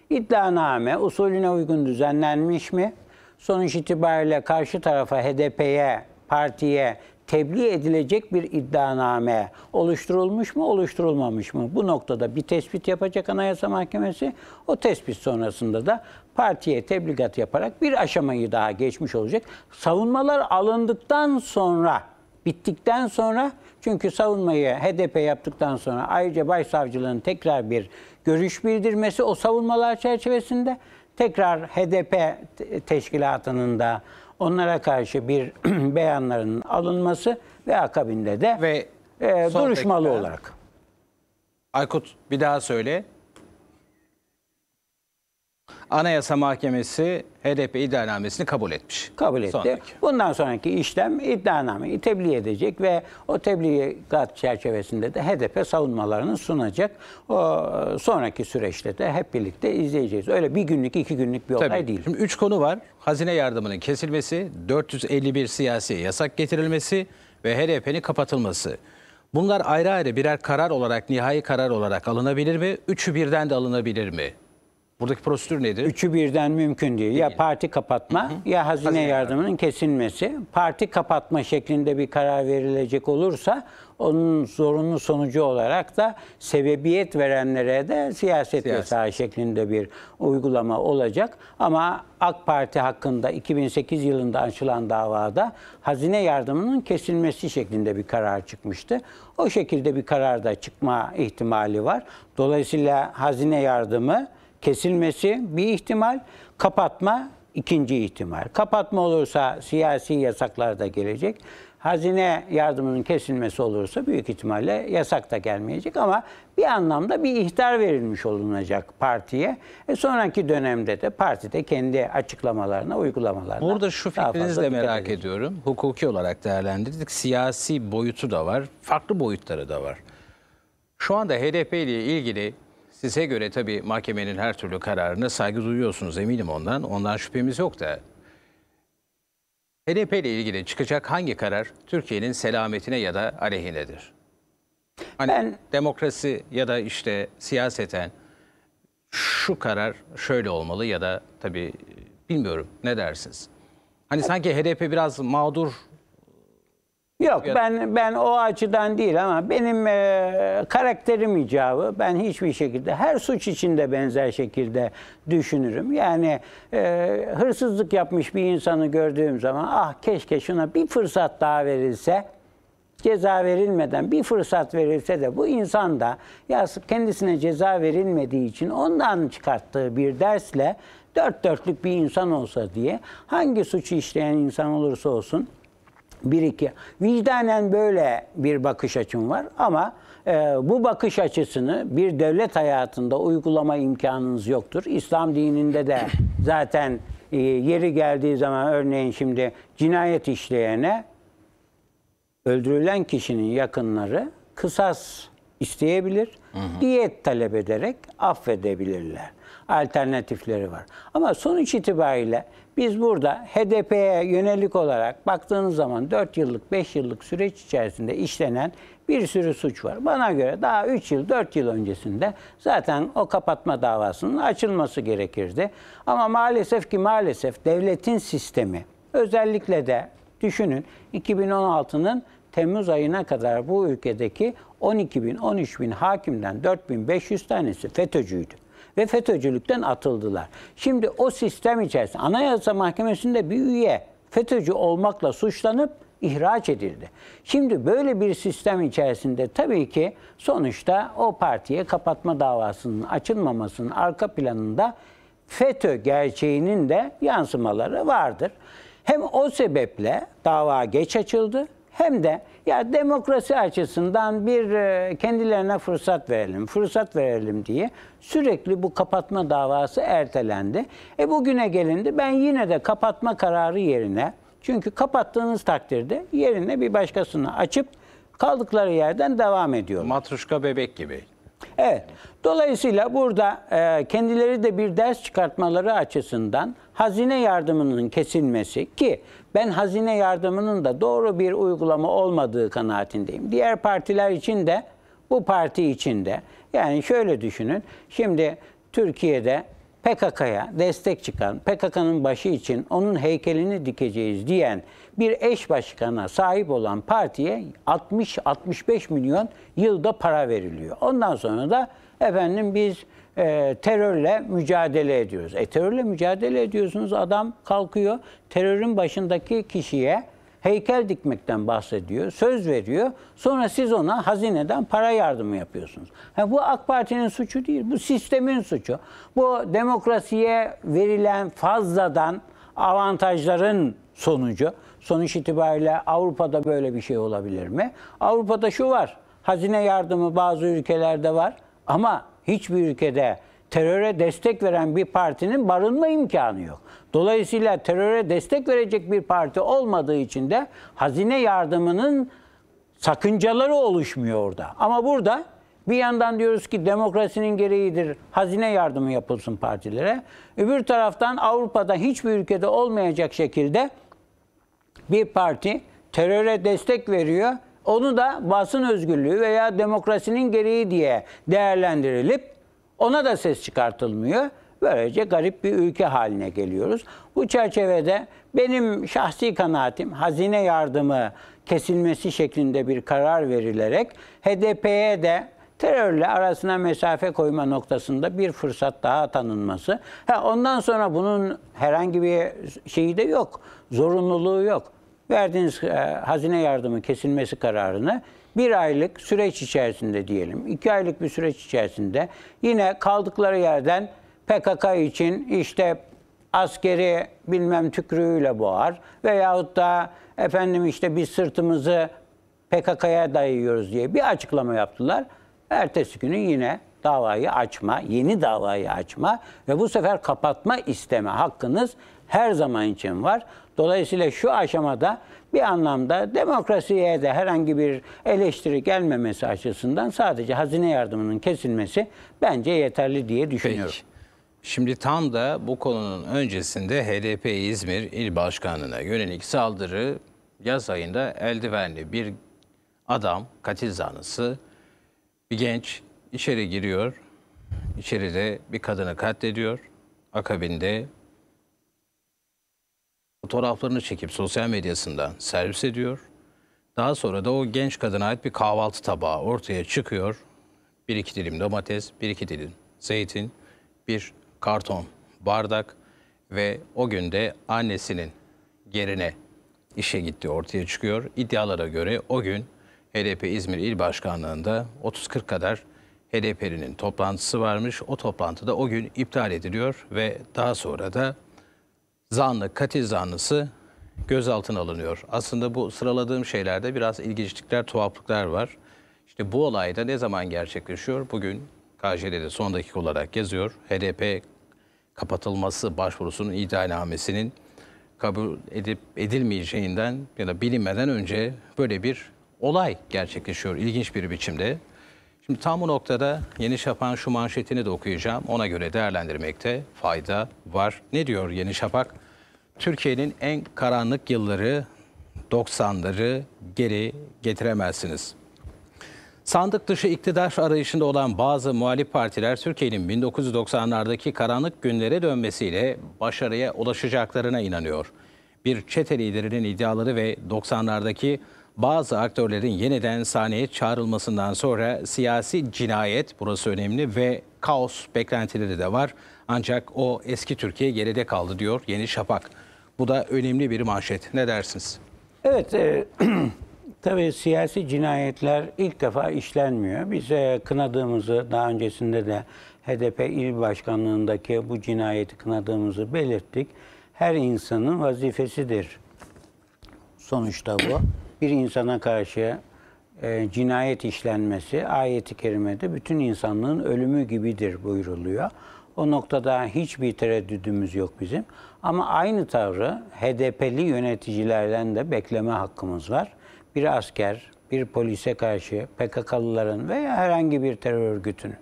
[SPEAKER 2] iddianame usulüne uygun düzenlenmiş mi? Sonuç itibariyle karşı tarafa HDP'ye, partiye tebliğ edilecek bir iddianame oluşturulmuş mu, oluşturulmamış mı? Bu noktada bir tespit yapacak Anayasa Mahkemesi. O tespit sonrasında da partiye tebligat yaparak bir aşamayı daha geçmiş olacak. Savunmalar alındıktan sonra, bittikten sonra çünkü savunmayı HDP yaptıktan sonra ayrıca başsavcılığın tekrar bir görüş bildirmesi o savunmalar çerçevesinde tekrar HDP teşkilatının da Onlara karşı bir *clears throat* beyanlarının alınması ve akabinde de ve e, duruşmalı olarak.
[SPEAKER 1] Aykut bir daha söyle. Anayasa Mahkemesi HDP iddianamesini kabul etmiş. Kabul etti. Sonraki. Bundan sonraki
[SPEAKER 2] işlem iddianameyi tebliğ edecek ve o tebligat çerçevesinde de HDP savunmalarını sunacak. O sonraki süreçte de hep birlikte izleyeceğiz. Öyle bir
[SPEAKER 1] günlük, iki günlük bir olay değil. Şimdi üç konu var. Hazine yardımının kesilmesi, 451 siyasi yasak getirilmesi ve HDP'nin kapatılması. Bunlar ayrı ayrı birer karar olarak, nihai karar olarak alınabilir mi? Üçü birden de alınabilir mi? Buradaki prosedür
[SPEAKER 2] neydi? Üçü birden mümkün değil. Ya parti kapatma hı hı. ya hazine, hazine yardımının yardım. kesilmesi. Parti kapatma şeklinde bir karar verilecek olursa onun zorunlu sonucu olarak da sebebiyet verenlere de siyaset, siyaset. yasağı şeklinde bir uygulama olacak. Ama AK Parti hakkında 2008 yılında açılan davada hazine yardımının kesilmesi şeklinde bir karar çıkmıştı. O şekilde bir karar da çıkma ihtimali var. Dolayısıyla hazine yardımı kesilmesi bir ihtimal, kapatma ikinci ihtimal. Kapatma olursa siyasi yasaklar da gelecek. Hazine yardımının kesilmesi olursa büyük ihtimalle yasak da gelmeyecek ama bir anlamda bir ihtar verilmiş olunacak partiye. E sonraki dönemde de partide kendi açıklamalarına, uygulamalarına Burada
[SPEAKER 1] şu fikrinizi de merak edeceğiz. ediyorum. Hukuki olarak değerlendirdik. Siyasi boyutu da var, farklı boyutları da var. Şu anda HDP ile ilgili Size göre tabii mahkemenin her türlü kararına saygı duyuyorsunuz eminim ondan. Ondan şüphemiz yok da. HDP ile ilgili çıkacak hangi karar Türkiye'nin selametine ya da aleyhinedir? Hani ben... demokrasi ya da işte siyaseten şu karar şöyle olmalı ya da tabii e, bilmiyorum ne dersiniz? Hani sanki HDP biraz mağdur
[SPEAKER 2] Yok ben ben o açıdan değil ama benim e, karakterim icabı ben hiçbir şekilde her suç içinde benzer şekilde düşünürüm. Yani e, hırsızlık yapmış bir insanı gördüğüm zaman ah keşke şuna bir fırsat daha verilse ceza verilmeden bir fırsat verilse de bu insan da ya kendisine ceza verilmediği için ondan çıkarttığı bir dersle dört dörtlük bir insan olsa diye hangi suçu işleyen insan olursa olsun bir iki. Vicdanen böyle bir bakış açım var ama e, bu bakış açısını bir devlet hayatında uygulama imkanınız yoktur. İslam dininde de zaten e, yeri geldiği zaman örneğin şimdi cinayet işleyene öldürülen kişinin yakınları kısas isteyebilir, hı hı. diyet talep ederek affedebilirler. Alternatifleri var. Ama sonuç itibariyle biz burada HDP'ye yönelik olarak baktığınız zaman 4 yıllık, 5 yıllık süreç içerisinde işlenen bir sürü suç var. Bana göre daha 3 yıl, 4 yıl öncesinde zaten o kapatma davasının açılması gerekirdi. Ama maalesef ki maalesef devletin sistemi özellikle de düşünün 2016'nın Temmuz ayına kadar bu ülkedeki 12 bin, 13 bin hakimden 4500 tanesi FETÖ'cüydü ve FETÖ'cülükten atıldılar. Şimdi o sistem içerisinde Anayasa Mahkemesi'nde bir üye FETÖ'cü olmakla suçlanıp ihraç edildi. Şimdi böyle bir sistem içerisinde tabii ki sonuçta o partiye kapatma davasının açılmamasının arka planında FETÖ gerçeğinin de yansımaları vardır. Hem o sebeple dava geç açıldı hem de ya demokrasi açısından bir e, kendilerine fırsat verelim, fırsat verelim diye sürekli bu kapatma davası ertelendi. E bugüne gelindi. Ben yine de kapatma kararı yerine çünkü kapattığınız takdirde yerine bir başkasını açıp kaldıkları yerden devam ediyor. Matruşka bebek gibi. Evet. Dolayısıyla burada e, kendileri de bir ders çıkartmaları açısından hazine yardımının kesilmesi ki ben hazine yardımının da doğru bir uygulama olmadığı kanaatindeyim. Diğer partiler için de bu parti için de yani şöyle düşünün. Şimdi Türkiye'de PKK'ya destek çıkan, PKK'nın başı için onun heykelini dikeceğiz diyen bir eş başkana sahip olan partiye 60-65 milyon yılda para veriliyor. Ondan sonra da efendim biz e, terörle mücadele ediyoruz. E terörle mücadele ediyorsunuz adam kalkıyor terörün başındaki kişiye heykel dikmekten bahsediyor, söz veriyor. Sonra siz ona hazineden para yardımı yapıyorsunuz. Yani bu AK Parti'nin suçu değil, bu sistemin suçu. Bu demokrasiye verilen fazladan avantajların sonucu. Sonuç itibariyle Avrupa'da böyle bir şey olabilir mi? Avrupa'da şu var. Hazine yardımı bazı ülkelerde var ama hiçbir ülkede teröre destek veren bir partinin barınma imkanı yok. Dolayısıyla teröre destek verecek bir parti olmadığı için de hazine yardımının sakıncaları oluşmuyor orada. Ama burada bir yandan diyoruz ki demokrasinin gereğidir hazine yardımı yapılsın partilere. Öbür taraftan Avrupa'da hiçbir ülkede olmayacak şekilde bir parti teröre destek veriyor. Onu da basın özgürlüğü veya demokrasinin gereği diye değerlendirilip ona da ses çıkartılmıyor. Böylece garip bir ülke haline geliyoruz. Bu çerçevede benim şahsi kanaatim hazine yardımı kesilmesi şeklinde bir karar verilerek HDP'ye de terörle arasına mesafe koyma noktasında bir fırsat daha tanınması. Ha, ondan sonra bunun herhangi bir şeyi de yok, zorunluluğu yok verdiğiniz e, hazine yardımı kesilmesi kararını bir aylık süreç içerisinde diyelim, iki aylık bir süreç içerisinde yine kaldıkları yerden PKK için işte askeri bilmem tükrüğüyle boğar veyahut da efendim işte biz sırtımızı PKK'ya dayıyoruz diye bir açıklama yaptılar. Ertesi günü yine davayı açma, yeni davayı açma ve bu sefer kapatma isteme hakkınız her zaman için var. Dolayısıyla şu aşamada bir anlamda demokrasiye de herhangi bir eleştiri gelmemesi açısından sadece
[SPEAKER 1] hazine yardımının kesilmesi bence yeterli diye düşünüyorum. Peki. Şimdi tam da bu konunun öncesinde HDP İzmir İl Başkanı'na yönelik saldırı yaz ayında eldivenli bir adam, katil zanısı, bir genç içeri giriyor. içeride bir kadını katlediyor. Akabinde Fotoğraflarını çekip sosyal medyasından servis ediyor. Daha sonra da o genç kadına ait bir kahvaltı tabağı ortaya çıkıyor. Bir iki dilim domates, bir iki dilim zeytin, bir karton bardak ve o günde annesinin yerine işe gitti ortaya çıkıyor. İddialara göre o gün HDP İzmir İl Başkanlığı'nda 30-40 kadar HDP'linin toplantısı varmış. O toplantıda o gün iptal ediliyor ve daha sonra da zanlı, katil zanlısı gözaltına alınıyor. Aslında bu sıraladığım şeylerde biraz ilginçlikler, tuhaflıklar var. İşte bu olayda ne zaman gerçekleşiyor? Bugün KJ'de son dakika olarak yazıyor. HDP kapatılması başvurusunun iddianamesinin kabul edip edilmeyeceğinden ya da bilinmeden önce böyle bir olay gerçekleşiyor ilginç bir biçimde. Şimdi tam bu noktada Yeni Şafak'ın şu manşetini de okuyacağım. Ona göre değerlendirmekte fayda var. Ne diyor Yeni Şafak? Türkiye'nin en karanlık yılları 90'ları geri getiremezsiniz. Sandık dışı iktidar arayışında olan bazı muhalif partiler Türkiye'nin 1990'lardaki karanlık günlere dönmesiyle başarıya ulaşacaklarına inanıyor. Bir çete liderinin iddiaları ve 90'lardaki bazı aktörlerin yeniden sahneye çağrılmasından sonra siyasi cinayet burası önemli ve kaos beklentileri de var. Ancak o eski Türkiye geride kaldı diyor Yeni Şafak. Bu da önemli bir manşet. Ne dersiniz?
[SPEAKER 2] Evet, e, *clears throat* tabii siyasi cinayetler ilk defa işlenmiyor. Biz e, kınadığımızı daha öncesinde de HDP il başkanlığındaki bu cinayeti kınadığımızı belirttik. Her insanın vazifesidir sonuçta bu bir insana karşı e, cinayet işlenmesi ayeti kerimede bütün insanlığın ölümü gibidir buyuruluyor. O noktada hiçbir tereddüdümüz yok bizim. Ama aynı tavrı HDP'li yöneticilerden de bekleme hakkımız var. Bir asker, bir polise karşı PKK'lıların veya herhangi bir terör örgütünün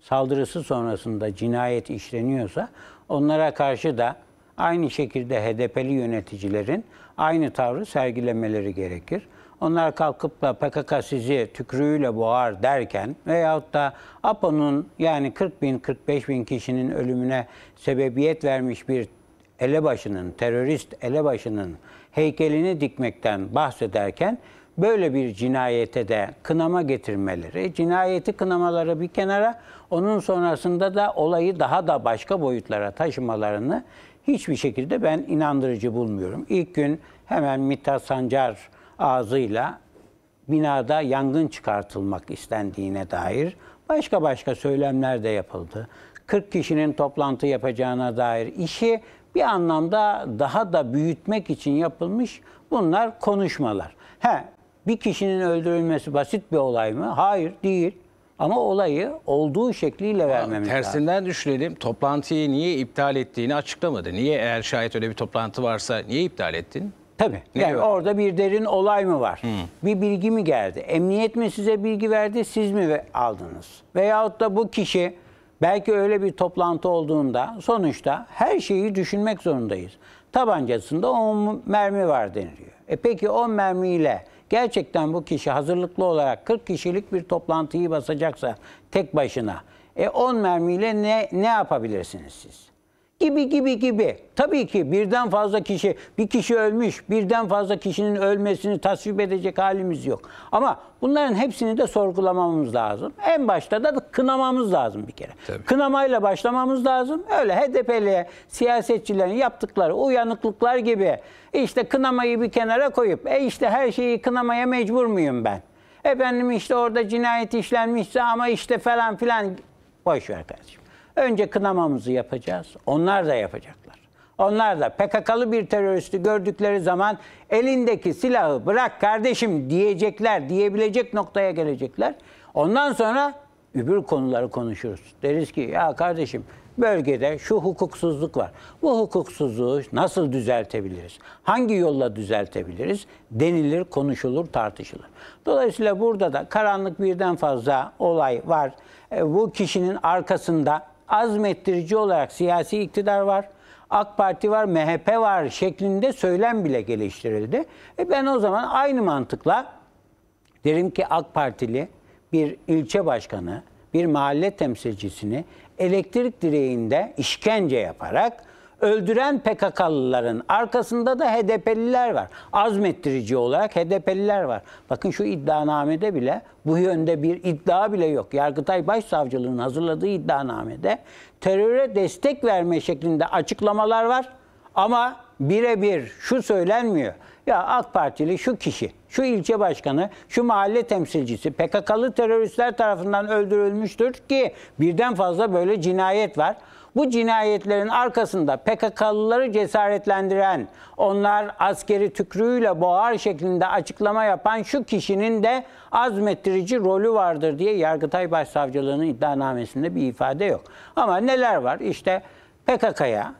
[SPEAKER 2] saldırısı sonrasında cinayet işleniyorsa onlara karşı da aynı şekilde HDP'li yöneticilerin aynı tavrı sergilemeleri gerekir. Onlar kalkıp da PKK sizi tükrüğüyle boğar derken veyahut da APO'nun yani 40 bin 45 bin kişinin ölümüne sebebiyet vermiş bir elebaşının, terörist elebaşının heykelini dikmekten bahsederken böyle bir cinayete de kınama getirmeleri, cinayeti kınamaları bir kenara, onun sonrasında da olayı daha da başka boyutlara taşımalarını hiçbir şekilde ben inandırıcı bulmuyorum. İlk gün hemen Mithat Sancar ağzıyla binada yangın çıkartılmak istendiğine dair başka başka söylemler de yapıldı. 40 kişinin toplantı yapacağına dair işi bir anlamda daha da büyütmek için yapılmış bunlar konuşmalar. He, bir kişinin öldürülmesi basit bir olay mı? Hayır, değil. Ama olayı olduğu şekliyle vermemiz lazım. Tersinden
[SPEAKER 1] düşünelim. Toplantıyı niye iptal ettiğini açıklamadı. Niye eğer şayet öyle bir toplantı varsa niye iptal ettin? Tabii. Ne yani diyor?
[SPEAKER 2] orada bir derin olay mı var? Hmm. Bir bilgi mi geldi? Emniyet mi size bilgi verdi, siz mi aldınız? Veyahut da bu kişi belki öyle bir toplantı olduğunda sonuçta her şeyi düşünmek zorundayız. Tabancasında 10 mermi var deniliyor. E peki 10 mermiyle Gerçekten bu kişi hazırlıklı olarak 40 kişilik bir toplantıyı basacaksa tek başına e 10 mermiyle ne ne yapabilirsiniz siz? gibi gibi gibi. Tabii ki birden fazla kişi, bir kişi ölmüş, birden fazla kişinin ölmesini tasvip edecek halimiz yok. Ama bunların hepsini de sorgulamamız lazım. En başta da kınamamız lazım bir kere. Tabii. Kınamayla başlamamız lazım. Öyle HDP'li siyasetçilerin yaptıkları uyanıklıklar gibi işte kınamayı bir kenara koyup e işte her şeyi kınamaya mecbur muyum ben? Efendim işte orada cinayet işlenmişse ama işte falan filan boş ver kardeşim. Önce kınamamızı yapacağız. Onlar da yapacaklar. Onlar da PKK'lı bir teröristi gördükleri zaman elindeki silahı bırak kardeşim diyecekler, diyebilecek noktaya gelecekler. Ondan sonra öbür konuları konuşuruz. Deriz ki ya kardeşim bölgede şu hukuksuzluk var. Bu hukuksuzluğu nasıl düzeltebiliriz? Hangi yolla düzeltebiliriz? Denilir, konuşulur, tartışılır. Dolayısıyla burada da karanlık birden fazla olay var. E, bu kişinin arkasında azmettirici olarak siyasi iktidar var. AK Parti var, MHP var şeklinde söylem bile geliştirildi. E ben o zaman aynı mantıkla derim ki AK Partili bir ilçe başkanı, bir mahalle temsilcisini elektrik direğinde işkence yaparak öldüren PKK'lıların arkasında da HDP'liler var. Azmettirici olarak HDP'liler var. Bakın şu iddianamede bile bu yönde bir iddia bile yok. Yargıtay Başsavcılığı'nın hazırladığı iddianamede teröre destek verme şeklinde açıklamalar var. Ama birebir şu söylenmiyor. Ya AK Partili şu kişi şu ilçe başkanı, şu mahalle temsilcisi PKK'lı teröristler tarafından öldürülmüştür ki birden fazla böyle cinayet var. Bu cinayetlerin arkasında PKK'lıları cesaretlendiren, onlar askeri tükrüğüyle boğar şeklinde açıklama yapan şu kişinin de azmettirici rolü vardır diye Yargıtay Başsavcılığı'nın iddianamesinde bir ifade yok. Ama neler var? İşte PKK'ya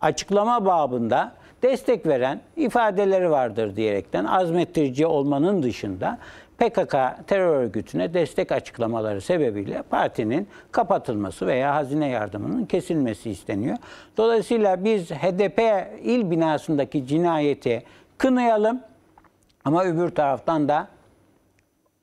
[SPEAKER 2] açıklama babında destek veren ifadeleri vardır diyerekten azmettirici olmanın dışında PKK terör örgütüne destek açıklamaları sebebiyle partinin kapatılması veya hazine yardımının kesilmesi isteniyor. Dolayısıyla biz HDP il binasındaki cinayeti kınayalım ama öbür taraftan da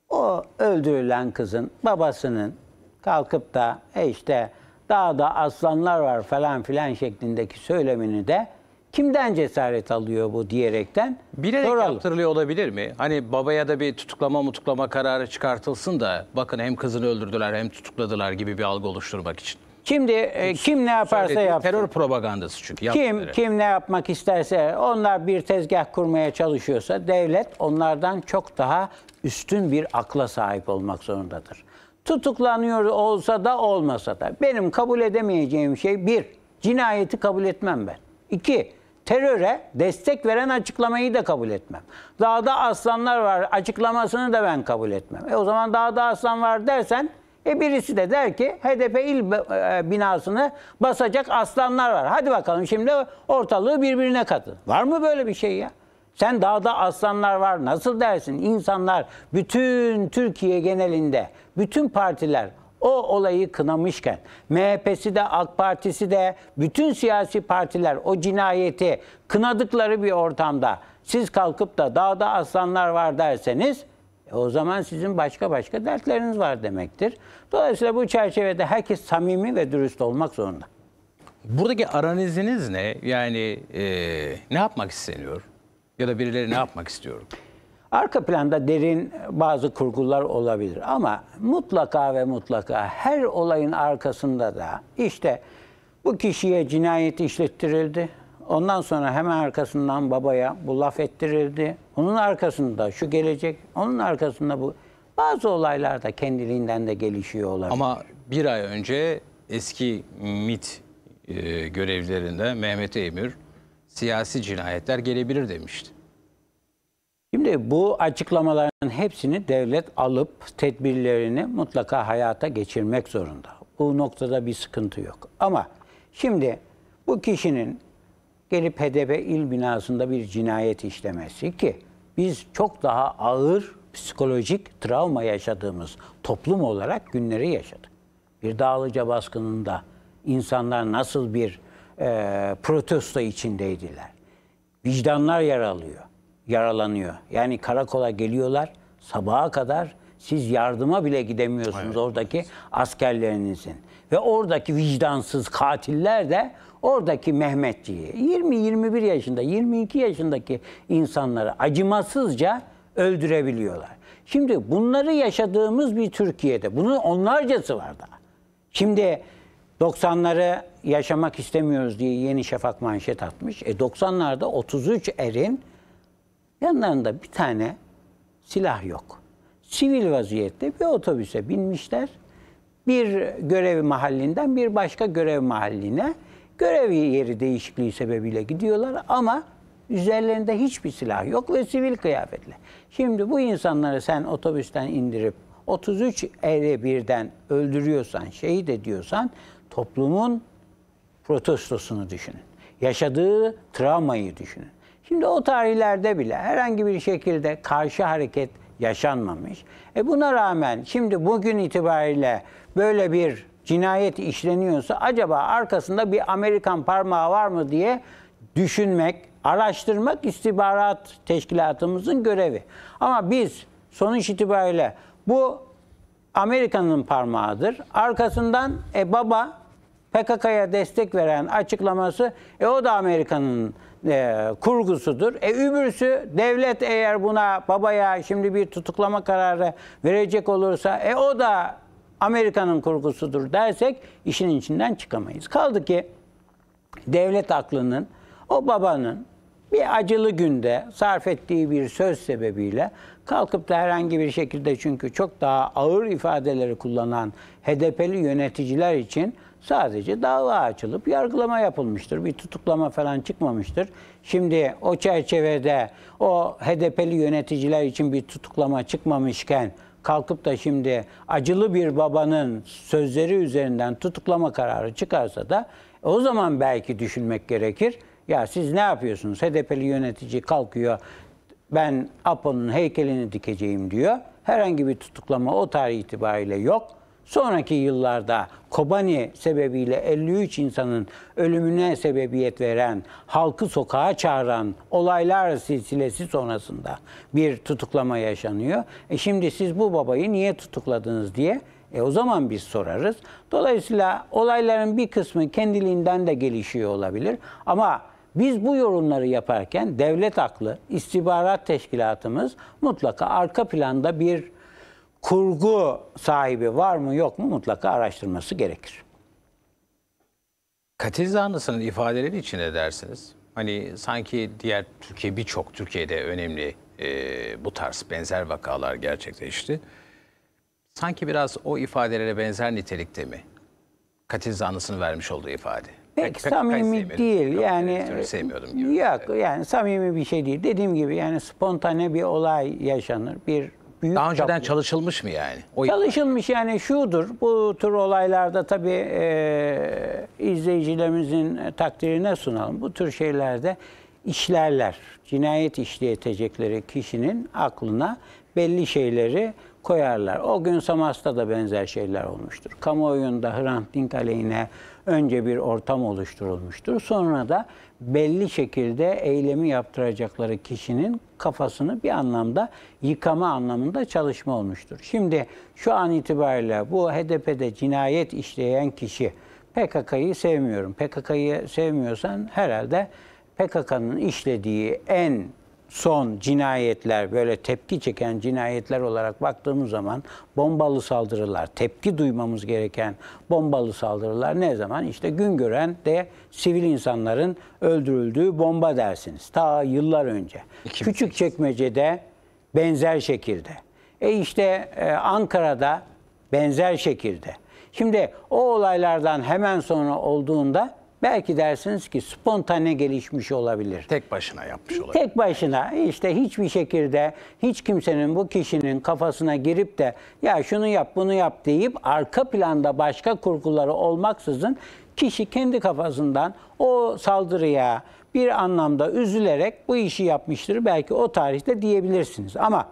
[SPEAKER 2] o öldürülen kızın babasının kalkıp da e işte da aslanlar var falan filan şeklindeki söylemini de kimden cesaret alıyor bu diyerekten
[SPEAKER 1] Bilerek soralım. yaptırılıyor olabilir mi? Hani babaya da bir tutuklama mutuklama kararı çıkartılsın da bakın hem kızını öldürdüler hem tutukladılar gibi bir algı oluşturmak için. Şimdi e, kim ne yaparsa Söylediği yapsın. Terör propagandası çünkü. Kim kim
[SPEAKER 2] ne yapmak isterse onlar bir tezgah kurmaya çalışıyorsa devlet onlardan çok daha üstün bir akla sahip olmak zorundadır. Tutuklanıyor olsa da olmasa da benim kabul edemeyeceğim şey bir, cinayeti kabul etmem ben. İki, teröre destek veren açıklamayı da kabul etmem. Dağda aslanlar var açıklamasını da ben kabul etmem. E o zaman dağda aslan var dersen e birisi de der ki HDP il e, binasını basacak aslanlar var. Hadi bakalım şimdi ortalığı birbirine katın. Var mı böyle bir şey ya? Sen dağda aslanlar var nasıl dersin? İnsanlar bütün Türkiye genelinde bütün partiler o olayı kınamışken MHP'si de AK Partisi de bütün siyasi partiler o cinayeti kınadıkları bir ortamda siz kalkıp da dağda aslanlar var derseniz e, o zaman sizin başka başka dertleriniz var demektir. Dolayısıyla bu çerçevede herkes samimi ve dürüst olmak zorunda. Buradaki aranızınız
[SPEAKER 1] ne? Yani e, ne yapmak isteniyor? Ya da birileri ne yapmak istiyor?
[SPEAKER 2] Arka planda derin bazı kurgular olabilir ama mutlaka ve mutlaka her olayın arkasında da işte bu kişiye cinayet işlettirildi. Ondan sonra hemen arkasından babaya bu laf ettirildi. Onun arkasında şu gelecek, onun arkasında bu. Bazı olaylar da kendiliğinden de gelişiyor olabilir.
[SPEAKER 1] Ama bir ay önce eski MIT e, görevlerinde Mehmet Emir siyasi cinayetler gelebilir demişti. Şimdi
[SPEAKER 2] bu açıklamaların hepsini devlet alıp tedbirlerini mutlaka hayata geçirmek zorunda. Bu noktada bir sıkıntı yok. Ama şimdi bu kişinin gelip HDP il binasında bir cinayet işlemesi ki biz çok daha ağır psikolojik travma yaşadığımız toplum olarak günleri yaşadık. Bir dağlıca baskınında insanlar nasıl bir e, protesto içindeydiler. Vicdanlar yaralıyor yaralanıyor. Yani karakola geliyorlar sabaha kadar siz yardıma bile gidemiyorsunuz evet. oradaki askerlerinizin. Ve oradaki vicdansız katiller de oradaki Mehmetçiyi 20-21 yaşında 22 yaşındaki insanları acımasızca öldürebiliyorlar. Şimdi bunları yaşadığımız bir Türkiye'de bunun onlarcası var da. Şimdi 90'ları yaşamak istemiyoruz diye Yeni Şafak manşet atmış. E 90'larda 33 erin Yanlarında bir tane silah yok. Sivil vaziyette bir otobüse binmişler. Bir görev mahallinden bir başka görev mahalline görev yeri değişikliği sebebiyle gidiyorlar ama üzerlerinde hiçbir silah yok ve sivil kıyafetle. Şimdi bu insanları sen otobüsten indirip 33 ere birden öldürüyorsan, şehit ediyorsan toplumun protestosunu düşünün. Yaşadığı travmayı düşünün. Şimdi o tarihlerde bile herhangi bir şekilde karşı hareket yaşanmamış. E buna rağmen şimdi bugün itibariyle böyle bir cinayet işleniyorsa acaba arkasında bir Amerikan parmağı var mı diye düşünmek, araştırmak istihbarat teşkilatımızın görevi. Ama biz sonuç itibariyle bu Amerika'nın parmağıdır. Arkasından e baba PKK'ya destek veren açıklaması e o da Amerika'nın e, kurgusudur. E öbürsü devlet eğer buna babaya şimdi bir tutuklama kararı verecek olursa e o da Amerika'nın kurgusudur dersek işin içinden çıkamayız. Kaldı ki devlet aklının o babanın bir acılı günde sarf ettiği bir söz sebebiyle kalkıp da herhangi bir şekilde çünkü çok daha ağır ifadeleri kullanan HDP'li yöneticiler için Sadece dava açılıp yargılama yapılmıştır. Bir tutuklama falan çıkmamıştır. Şimdi o çerçevede o HDP'li yöneticiler için bir tutuklama çıkmamışken kalkıp da şimdi acılı bir babanın sözleri üzerinden tutuklama kararı çıkarsa da o zaman belki düşünmek gerekir. Ya siz ne yapıyorsunuz? HDP'li yönetici kalkıyor ben Apo'nun heykelini dikeceğim diyor. Herhangi bir tutuklama o tarih itibariyle yok. Sonraki yıllarda Kobani sebebiyle 53 insanın ölümüne sebebiyet veren, halkı sokağa çağıran olaylar silsilesi sonrasında bir tutuklama yaşanıyor. E şimdi siz bu babayı niye tutukladınız diye e o zaman biz sorarız. Dolayısıyla olayların bir kısmı kendiliğinden de gelişiyor olabilir. Ama biz bu yorumları yaparken devlet aklı, istihbarat teşkilatımız mutlaka arka planda bir kurgu sahibi var mı yok mu
[SPEAKER 1] mutlaka araştırması gerekir. Katil zanlısının ifadeleri için ne dersiniz? Hani sanki diğer Türkiye birçok Türkiye'de önemli e, bu tarz benzer vakalar gerçekleşti. Sanki biraz o ifadelere benzer nitelikte mi? Katil zanlısının vermiş olduğu ifade. Pek, pek samimi pek değil Yok, yani. Sevmiyordum
[SPEAKER 2] gibi. Yok yani samimi bir şey değil. Dediğim gibi yani spontane bir olay yaşanır.
[SPEAKER 1] Bir büyük Daha önceden çaplı. çalışılmış mı yani?
[SPEAKER 2] O çalışılmış yani şudur. Bu tür olaylarda tabii e, izleyicilerimizin takdirine sunalım. Bu tür şeylerde işlerler. Cinayet işleyecekleri kişinin aklına belli şeyleri koyarlar. O gün Samas'ta da benzer şeyler olmuştur. Kamuoyunda Hrant Dink aleyhine önce bir ortam oluşturulmuştur. Sonra da belli şekilde eylemi yaptıracakları kişinin kafasını bir anlamda yıkama anlamında çalışma olmuştur. Şimdi şu an itibariyle bu HDP'de cinayet işleyen kişi PKK'yı sevmiyorum. PKK'yı sevmiyorsan herhalde PKK'nın işlediği en son cinayetler böyle tepki çeken cinayetler olarak baktığımız zaman bombalı saldırılar, tepki duymamız gereken bombalı saldırılar ne zaman? İşte gün gören de sivil insanların öldürüldüğü bomba dersiniz. Ta yıllar önce. 2008. Küçük çekmecede benzer şekilde. E işte e, Ankara'da benzer şekilde. Şimdi o olaylardan hemen sonra olduğunda Belki dersiniz ki spontane gelişmiş olabilir. Tek başına yapmış olabilir. Tek başına işte hiçbir şekilde hiç kimsenin bu kişinin kafasına girip de ya şunu yap bunu yap deyip arka planda başka kurguları olmaksızın kişi kendi kafasından o saldırıya bir anlamda üzülerek bu işi yapmıştır. Belki o tarihte diyebilirsiniz ama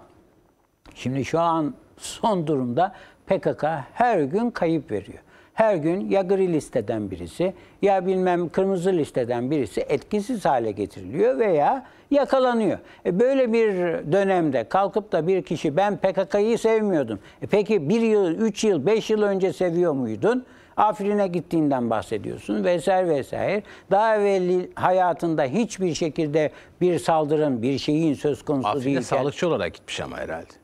[SPEAKER 2] şimdi şu an son durumda PKK her gün kayıp veriyor her gün ya gri listeden birisi ya bilmem kırmızı listeden birisi etkisiz hale getiriliyor veya yakalanıyor. E böyle bir dönemde kalkıp da bir kişi ben PKK'yı sevmiyordum. E peki bir yıl, üç yıl, beş yıl önce seviyor muydun? Afrin'e gittiğinden bahsediyorsun vesaire vesaire. Daha evvel hayatında hiçbir şekilde bir saldırın, bir şeyin söz konusu değil. Afrin'e sağlıkçı olarak
[SPEAKER 1] gitmiş ama herhalde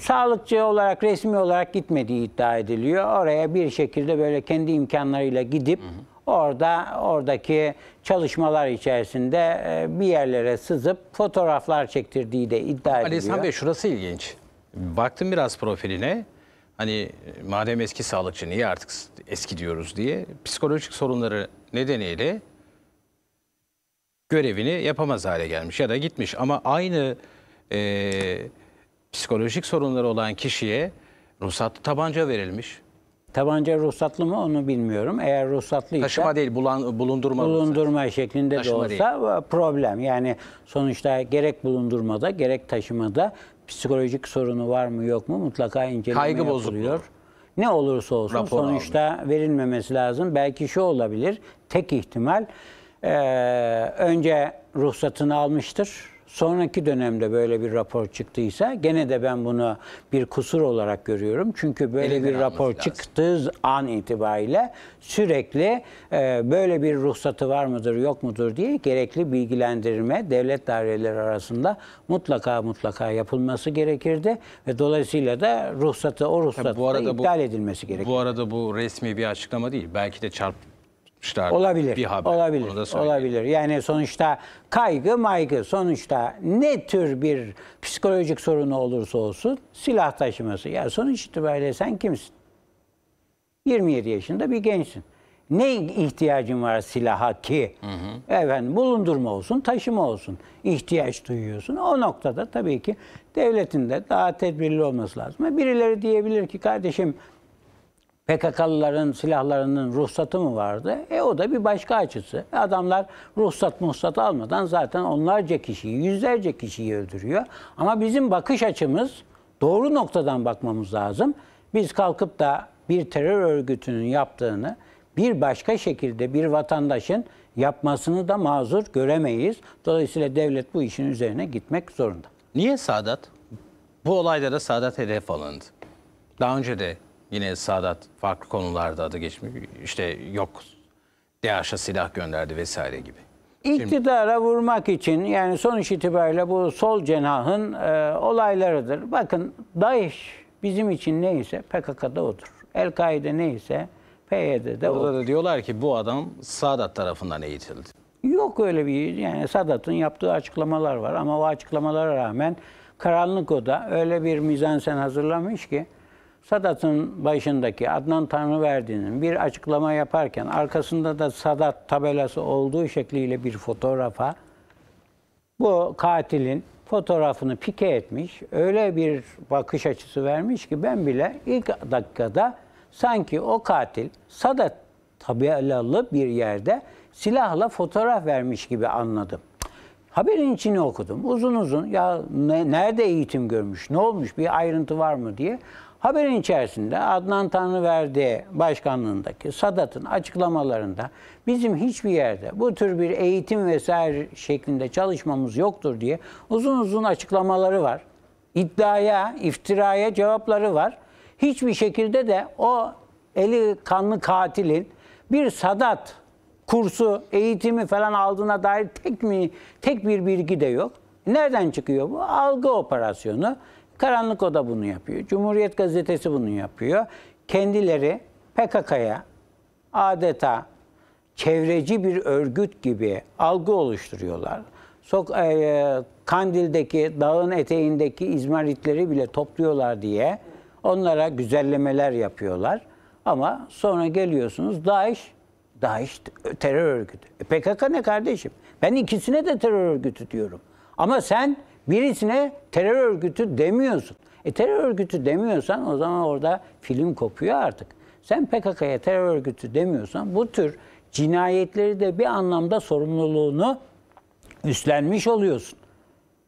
[SPEAKER 2] sağlıkçı olarak resmi olarak gitmediği iddia ediliyor. Oraya bir şekilde böyle kendi imkanlarıyla gidip hı hı. orada oradaki çalışmalar içerisinde e, bir yerlere sızıp fotoğraflar çektirdiği de iddia ediliyor. Ali İhsan Bey
[SPEAKER 1] şurası ilginç. Baktım biraz profiline. Hani madem eski sağlıkçı niye artık eski diyoruz diye psikolojik sorunları nedeniyle görevini yapamaz hale gelmiş ya da gitmiş ama aynı eee psikolojik sorunları olan kişiye ruhsatlı tabanca verilmiş.
[SPEAKER 2] Tabanca ruhsatlı mı onu bilmiyorum. Eğer ruhsatlıysa taşıma değil, bulan, bulundurma bulundurma ruhsat. şeklinde taşıma de olsa değil. E, problem. Yani sonuçta gerek bulundurmada gerek taşımada psikolojik sorunu var mı yok mu mutlaka inceleme Kaygı yapılıyor. Bozukluğu. Ne olursa olsun Rapor sonuçta almış. verilmemesi lazım. Belki şu olabilir. Tek ihtimal e, önce ruhsatını almıştır sonraki dönemde böyle bir rapor çıktıysa gene de ben bunu bir kusur olarak görüyorum. Çünkü böyle Elinden bir rapor lazım. çıktığı an itibariyle sürekli e, böyle bir ruhsatı var mıdır yok mudur diye gerekli bilgilendirme devlet daireleri arasında mutlaka mutlaka yapılması gerekirdi ve dolayısıyla da ruhsatı o ruhsatı bu arada iptal
[SPEAKER 1] edilmesi gerekir. Bu arada bu resmi bir açıklama değil. Belki de çarp etmişler. Olabilir. Bir haber. Olabilir.
[SPEAKER 2] olabilir. Yani sonuçta kaygı maygı sonuçta ne tür bir psikolojik sorunu olursa olsun silah taşıması. Ya sonuç itibariyle sen kimsin? 27 yaşında bir gençsin. Ne ihtiyacın var silaha ki? Hı hı. Efendim bulundurma olsun, taşıma olsun. İhtiyaç duyuyorsun. O noktada tabii ki devletin de daha tedbirli olması lazım. Birileri diyebilir ki kardeşim PKK'lıların silahlarının ruhsatı mı vardı? E o da bir başka açısı. Adamlar ruhsat muhsat almadan zaten onlarca kişiyi, yüzlerce kişiyi öldürüyor. Ama bizim bakış açımız doğru noktadan bakmamız lazım. Biz kalkıp da bir terör örgütünün yaptığını bir başka şekilde bir vatandaşın yapmasını da mazur göremeyiz. Dolayısıyla devlet bu işin üzerine gitmek zorunda. Niye Sadat?
[SPEAKER 1] Bu olayda da Sadat hedef alındı. Daha önce de Yine Sadat farklı konularda adı geçmiş. İşte yok DAEŞ'e silah gönderdi vesaire gibi.
[SPEAKER 2] İktidara vurmak için yani sonuç itibariyle bu sol cenahın e, olaylarıdır. Bakın DAEŞ bizim için neyse PKK'da odur. El-Kaide neyse PYD'de Orada odur.
[SPEAKER 1] da diyorlar ki bu adam Sadat tarafından eğitildi.
[SPEAKER 2] Yok öyle bir yani Sadat'ın yaptığı açıklamalar var ama o açıklamalara rağmen karanlık oda öyle bir mizansen hazırlamış ki Sadat'ın başındaki Adnan Tanrıverdi'nin bir açıklama yaparken arkasında da Sadat tabelası olduğu şekliyle bir fotoğrafa bu katilin fotoğrafını pike etmiş. Öyle bir bakış açısı vermiş ki ben bile ilk dakikada sanki o katil Sadat tabelalı bir yerde silahla fotoğraf vermiş gibi anladım. Haberin içini okudum. Uzun uzun ya ne, nerede eğitim görmüş, ne olmuş, bir ayrıntı var mı diye. Haberin içerisinde Adnan Tanrıverdi başkanlığındaki Sadat'ın açıklamalarında bizim hiçbir yerde bu tür bir eğitim vesaire şeklinde çalışmamız yoktur diye uzun uzun açıklamaları var. İddiaya, iftiraya cevapları var. Hiçbir şekilde de o eli kanlı katilin bir Sadat kursu, eğitimi falan aldığına dair tek mi tek bir bilgi de yok. Nereden çıkıyor bu? Algı operasyonu. Karanlık Oda bunu yapıyor. Cumhuriyet Gazetesi bunu yapıyor. Kendileri PKK'ya adeta çevreci bir örgüt gibi algı oluşturuyorlar. Sok e, e, Kandil'deki dağın eteğindeki İzmaritleri bile topluyorlar diye onlara güzellemeler yapıyorlar. Ama sonra geliyorsunuz DAEŞ, DAEŞ terör örgütü. E PKK ne kardeşim? Ben ikisine de terör örgütü diyorum. Ama sen Birisine terör örgütü demiyorsun. E terör örgütü demiyorsan o zaman orada film kopuyor artık. Sen PKK'ya terör örgütü demiyorsan bu tür cinayetleri de bir anlamda sorumluluğunu üstlenmiş oluyorsun.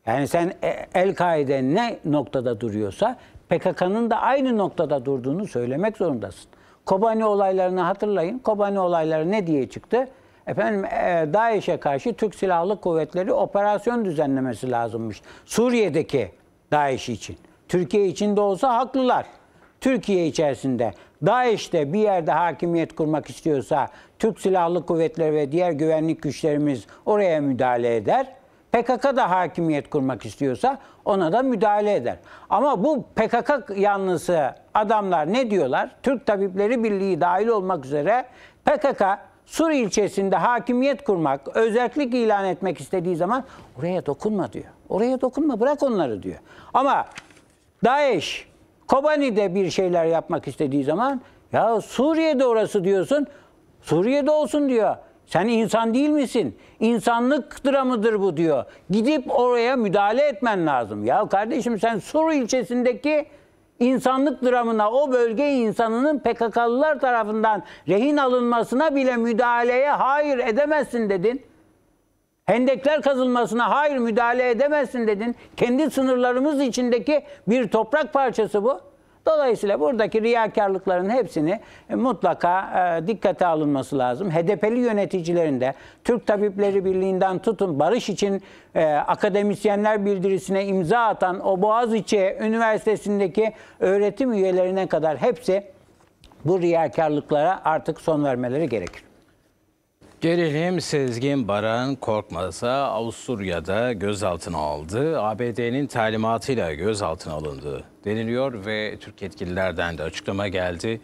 [SPEAKER 2] Yani sen e, El-Kaide ne noktada duruyorsa PKK'nın da aynı noktada durduğunu söylemek zorundasın. Kobani olaylarını hatırlayın. Kobani olayları ne diye çıktı? efendim e, DAEŞ'e karşı Türk Silahlı Kuvvetleri operasyon düzenlemesi lazımmış. Suriye'deki DAEŞ için. Türkiye için de olsa haklılar. Türkiye içerisinde DAEŞ'te bir yerde hakimiyet kurmak istiyorsa Türk Silahlı Kuvvetleri ve diğer güvenlik güçlerimiz oraya müdahale eder. PKK da hakimiyet kurmak istiyorsa ona da müdahale eder. Ama bu PKK yanlısı adamlar ne diyorlar? Türk Tabipleri Birliği dahil olmak üzere PKK Sur ilçesinde hakimiyet kurmak, özellik ilan etmek istediği zaman oraya dokunma diyor. Oraya dokunma bırak onları diyor. Ama Daesh, Kobani'de bir şeyler yapmak istediği zaman ya Suriye'de orası diyorsun. Suriye'de olsun diyor. Sen insan değil misin? İnsanlık dramıdır bu diyor. Gidip oraya müdahale etmen lazım. Ya kardeşim sen Sur ilçesindeki insanlık dramına, o bölge insanının PKK'lılar tarafından rehin alınmasına bile müdahaleye hayır edemezsin dedin. Hendekler kazılmasına hayır müdahale edemezsin dedin. Kendi sınırlarımız içindeki bir toprak parçası bu. Dolayısıyla buradaki riyakarlıkların hepsini e, mutlaka e, dikkate alınması lazım. HDP'li yöneticilerin de Türk Tabipleri Birliği'nden tutun barış için e, akademisyenler bildirisine imza atan o Boğaziçi Üniversitesi'ndeki öğretim üyelerine kadar hepsi bu riyakarlıklara artık son vermeleri gerekir.
[SPEAKER 1] Gelelim Sezgin Baran Korkmaz'a Avusturya'da gözaltına aldı. ABD'nin talimatıyla gözaltına alındı deniliyor ve Türk yetkililerden de açıklama geldi.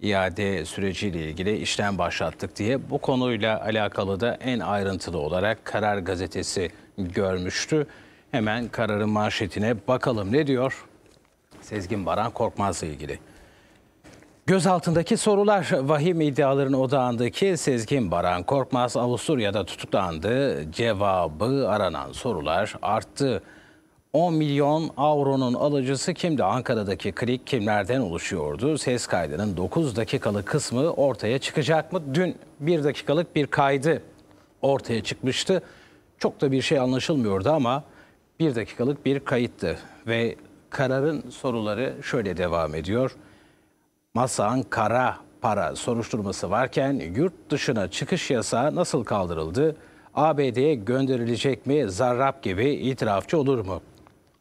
[SPEAKER 1] İade süreciyle ilgili işlem başlattık diye bu konuyla alakalı da en ayrıntılı olarak Karar Gazetesi görmüştü. Hemen kararın manşetine bakalım ne diyor Sezgin Baran Korkmaz'la ilgili. Gözaltındaki sorular vahim iddiaların odağındaki Sezgin Baran Korkmaz Avusturya'da tutuklandı. Cevabı aranan sorular arttı. 10 milyon avronun alıcısı kimdi? Ankara'daki klik kimlerden oluşuyordu? Ses kaydının 9 dakikalık kısmı ortaya çıkacak mı? Dün 1 dakikalık bir kaydı ortaya çıkmıştı. Çok da bir şey anlaşılmıyordu ama 1 dakikalık bir kayıttı ve kararın soruları şöyle devam ediyor. Masan kara para soruşturması varken yurt dışına çıkış yasağı nasıl kaldırıldı? ABD'ye gönderilecek mi zarrab gibi itirafçı olur mu?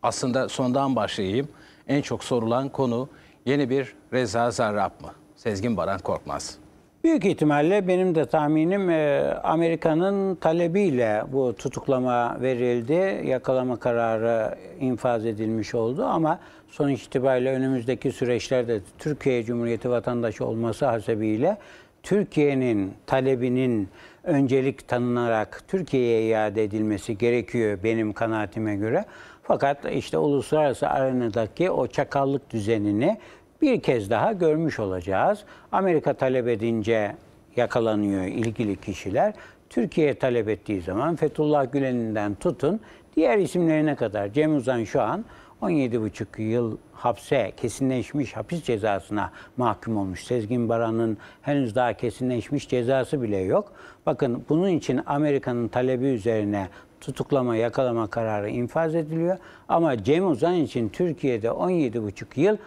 [SPEAKER 1] Aslında sondan başlayayım. En çok sorulan konu yeni bir Reza Zarrab mı? Sezgin Baran Korkmaz.
[SPEAKER 2] Büyük ihtimalle benim de tahminim e, Amerika'nın talebiyle bu tutuklama verildi. Yakalama kararı infaz edilmiş oldu ama son itibariyle önümüzdeki süreçlerde Türkiye Cumhuriyeti vatandaşı olması hasebiyle Türkiye'nin talebinin öncelik tanınarak Türkiye'ye iade edilmesi gerekiyor benim kanaatime göre. Fakat işte uluslararası arenadaki o çakallık düzenini bir kez daha görmüş olacağız. Amerika talep edince yakalanıyor ilgili kişiler. Türkiye talep ettiği zaman Fethullah Gülen'inden tutun diğer isimlerine kadar Cem Uzan şu an 17,5 yıl hapse kesinleşmiş hapis cezasına mahkum olmuş. Sezgin Baran'ın henüz daha kesinleşmiş cezası bile yok. Bakın bunun için Amerika'nın talebi üzerine tutuklama yakalama kararı infaz ediliyor. Ama Cem Uzan için Türkiye'de 17,5 yıl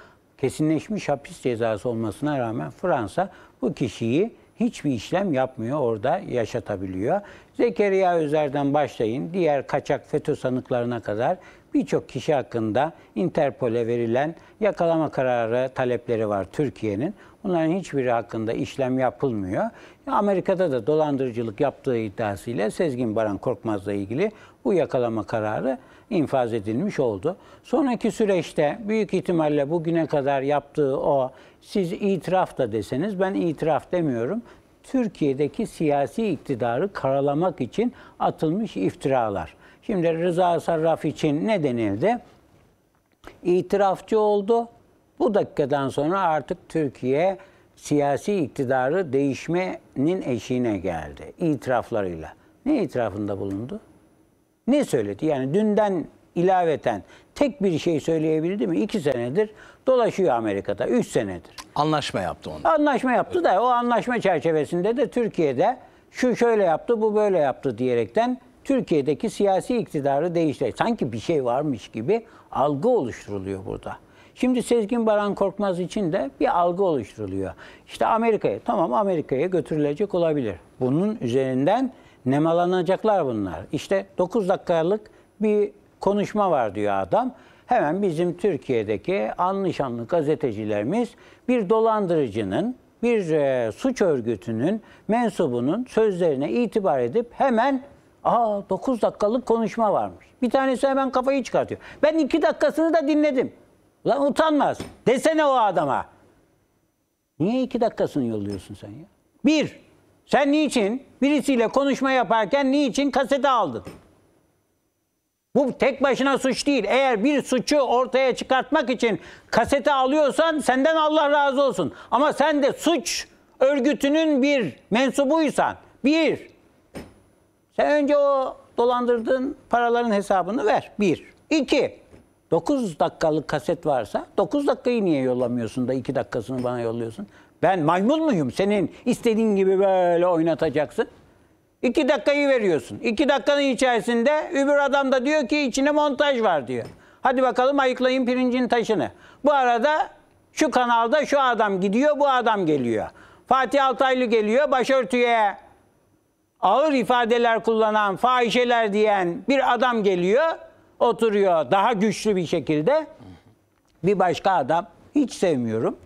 [SPEAKER 2] kesinleşmiş hapis cezası olmasına rağmen Fransa bu kişiyi hiçbir işlem yapmıyor orada yaşatabiliyor. Zekeriya Özer'den başlayın diğer kaçak FETÖ sanıklarına kadar birçok kişi hakkında Interpol'e verilen yakalama kararı talepleri var Türkiye'nin. Bunların hiçbiri hakkında işlem yapılmıyor. Amerika'da da dolandırıcılık yaptığı iddiasıyla Sezgin Baran Korkmaz'la ilgili bu yakalama kararı infaz edilmiş oldu. Sonraki süreçte büyük ihtimalle bugüne kadar yaptığı o, siz itiraf da deseniz ben itiraf demiyorum. Türkiye'deki siyasi iktidarı karalamak için atılmış iftiralar. Şimdi Rıza Sarraf için ne denildi? İtirafçı oldu. Bu dakikadan sonra artık Türkiye siyasi iktidarı değişmenin eşiğine geldi itiraflarıyla. Ne itirafında bulundu? Ne söyledi? Yani dünden ilaveten tek bir şey söyleyebildi mi? İki senedir dolaşıyor Amerika'da. Üç senedir. Anlaşma yaptı onu. Anlaşma yaptı da o anlaşma çerçevesinde de Türkiye'de şu şöyle yaptı, bu böyle yaptı diyerekten Türkiye'deki siyasi iktidarı değiştirecek. Sanki bir şey varmış gibi algı oluşturuluyor burada. Şimdi Sezgin Baran Korkmaz için de bir algı oluşturuluyor. İşte Amerika'ya, tamam Amerika'ya götürülecek olabilir. Bunun üzerinden nemalanacaklar bunlar. İşte 9 dakikalık bir konuşma var diyor adam. Hemen bizim Türkiye'deki anlı gazetecilerimiz bir dolandırıcının, bir e, suç örgütünün mensubunun sözlerine itibar edip hemen aa 9 dakikalık konuşma varmış. Bir tanesi hemen kafayı çıkartıyor. Ben 2 dakikasını da dinledim. Lan utanmaz. Desene o adama. Niye 2 dakikasını yolluyorsun sen ya? Bir, sen niçin birisiyle konuşma yaparken niçin kasete aldın? Bu tek başına suç değil. Eğer bir suçu ortaya çıkartmak için kasete alıyorsan senden Allah razı olsun. Ama sen de suç örgütünün bir mensubuysan, bir, sen önce o dolandırdığın paraların hesabını ver. Bir. İki, 9 dakikalık kaset varsa 9 dakikayı niye yollamıyorsun da 2 dakikasını bana yolluyorsun? Ben maymun muyum? Senin istediğin gibi böyle oynatacaksın. İki dakikayı veriyorsun. İki dakikanın içerisinde öbür adam da diyor ki içine montaj var diyor. Hadi bakalım ayıklayın pirincin taşını. Bu arada şu kanalda şu adam gidiyor, bu adam geliyor. Fatih Altaylı geliyor, başörtüye ağır ifadeler kullanan, fahişeler diyen bir adam geliyor, oturuyor daha güçlü bir şekilde. Bir başka adam, hiç sevmiyorum,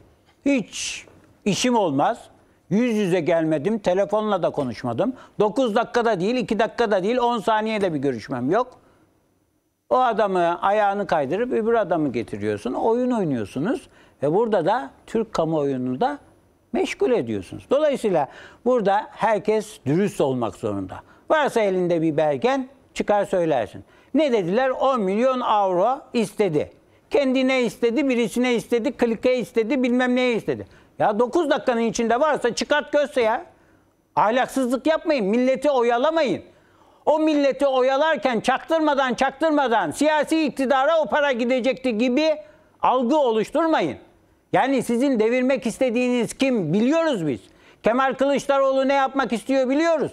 [SPEAKER 2] hiç İşim olmaz. Yüz yüze gelmedim, telefonla da konuşmadım. 9 dakikada değil, 2 dakikada değil, 10 saniyede bir görüşmem yok. O adamı ayağını kaydırıp öbür adamı getiriyorsun. Oyun oynuyorsunuz ve burada da Türk kamuoyunu da meşgul ediyorsunuz. Dolayısıyla burada herkes dürüst olmak zorunda. Varsa elinde bir belgen çıkar söylersin. Ne dediler? 10 milyon avro istedi. Kendine istedi, birisine istedi, klike istedi, bilmem neye istedi. Ya 9 dakikanın içinde varsa çıkart gözse ya. Ahlaksızlık yapmayın, milleti oyalamayın. O milleti oyalarken çaktırmadan çaktırmadan siyasi iktidara o para gidecekti gibi algı oluşturmayın. Yani sizin devirmek istediğiniz kim biliyoruz biz. Kemal Kılıçdaroğlu ne yapmak istiyor biliyoruz.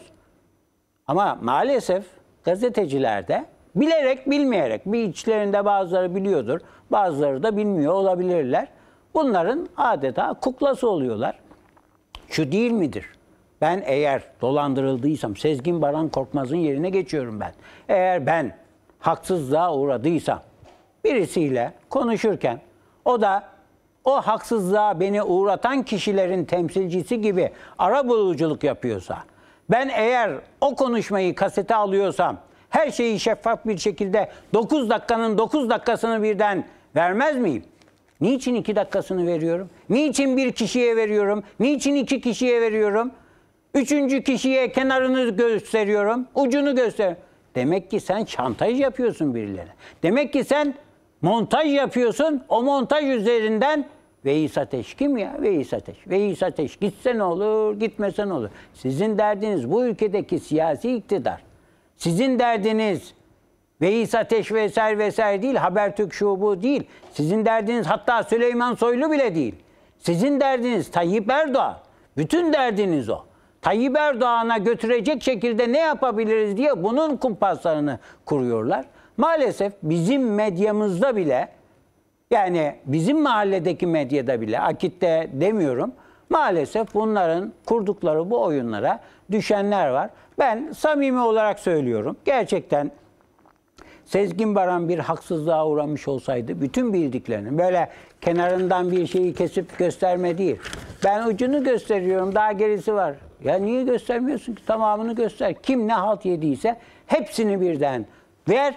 [SPEAKER 2] Ama maalesef gazetecilerde bilerek bilmeyerek bir içlerinde bazıları biliyordur, bazıları da bilmiyor olabilirler. Bunların adeta kuklası oluyorlar. Şu değil midir? Ben eğer dolandırıldıysam Sezgin Baran Korkmaz'ın yerine geçiyorum ben. Eğer ben haksızlığa uğradıysam birisiyle konuşurken o da o haksızlığa beni uğratan kişilerin temsilcisi gibi ara buluculuk yapıyorsa, ben eğer o konuşmayı kasete alıyorsam, her şeyi şeffaf bir şekilde 9 dakikanın 9 dakikasını birden vermez miyim? Niçin iki dakikasını veriyorum? Niçin bir kişiye veriyorum? Niçin iki kişiye veriyorum? Üçüncü kişiye kenarını gösteriyorum, ucunu gösteriyorum. Demek ki sen şantaj yapıyorsun birilerine. Demek ki sen montaj yapıyorsun. O montaj üzerinden Veys Ateş kim ya? Veys Ateş. Veys Ateş gitse ne olur, gitmese ne olur? Sizin derdiniz bu ülkedeki siyasi iktidar. Sizin derdiniz Veys Ateş vesaire vesaire değil, Habertürk şubu değil. Sizin derdiniz hatta Süleyman Soylu bile değil. Sizin derdiniz Tayyip Erdoğan. Bütün derdiniz o. Tayyip Erdoğan'a götürecek şekilde ne yapabiliriz diye bunun kumpaslarını kuruyorlar. Maalesef bizim medyamızda bile yani bizim mahalledeki medyada bile akitte demiyorum. Maalesef bunların kurdukları bu oyunlara düşenler var. Ben samimi olarak söylüyorum. Gerçekten Sezgin Baran bir haksızlığa uğramış olsaydı bütün bildiklerini böyle kenarından bir şeyi kesip gösterme değil. Ben ucunu gösteriyorum daha gerisi var. Ya niye göstermiyorsun ki tamamını göster. Kim ne halt yediyse hepsini birden ver.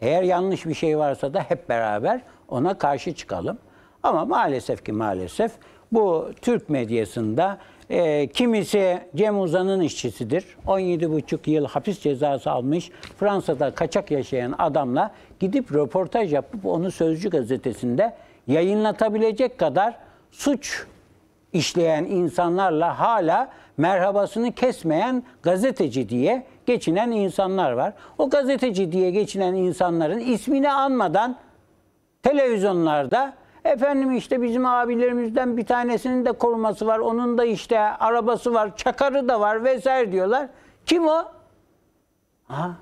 [SPEAKER 2] Eğer yanlış bir şey varsa da hep beraber ona karşı çıkalım. Ama maalesef ki maalesef bu Türk medyasında e, kimisi Cem Uzan'ın işçisidir. 17,5 yıl hapis cezası almış Fransa'da kaçak yaşayan adamla gidip röportaj yapıp onu Sözcü gazetesinde yayınlatabilecek kadar suç işleyen insanlarla hala merhabasını kesmeyen gazeteci diye geçinen insanlar var. O gazeteci diye geçinen insanların ismini anmadan televizyonlarda Efendim işte bizim abilerimizden bir tanesinin de koruması var. Onun da işte arabası var, çakarı da var vesaire diyorlar. Kim o? Ha,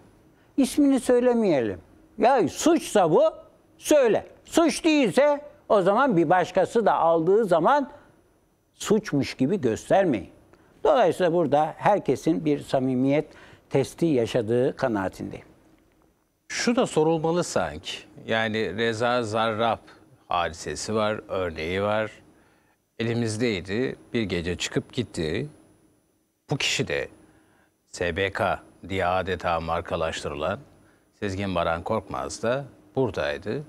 [SPEAKER 2] ismini söylemeyelim. Ya suçsa bu söyle. Suç değilse o zaman bir başkası da aldığı zaman suçmuş gibi göstermeyin. Dolayısıyla burada herkesin bir samimiyet testi yaşadığı kanaatindeyim. Şu da sorulmalı sanki.
[SPEAKER 1] Yani Reza Zarrab hadisesi var, örneği var. Elimizdeydi, bir gece çıkıp gitti. Bu kişi de SBK diye adeta markalaştırılan Sezgin Baran Korkmaz da buradaydı.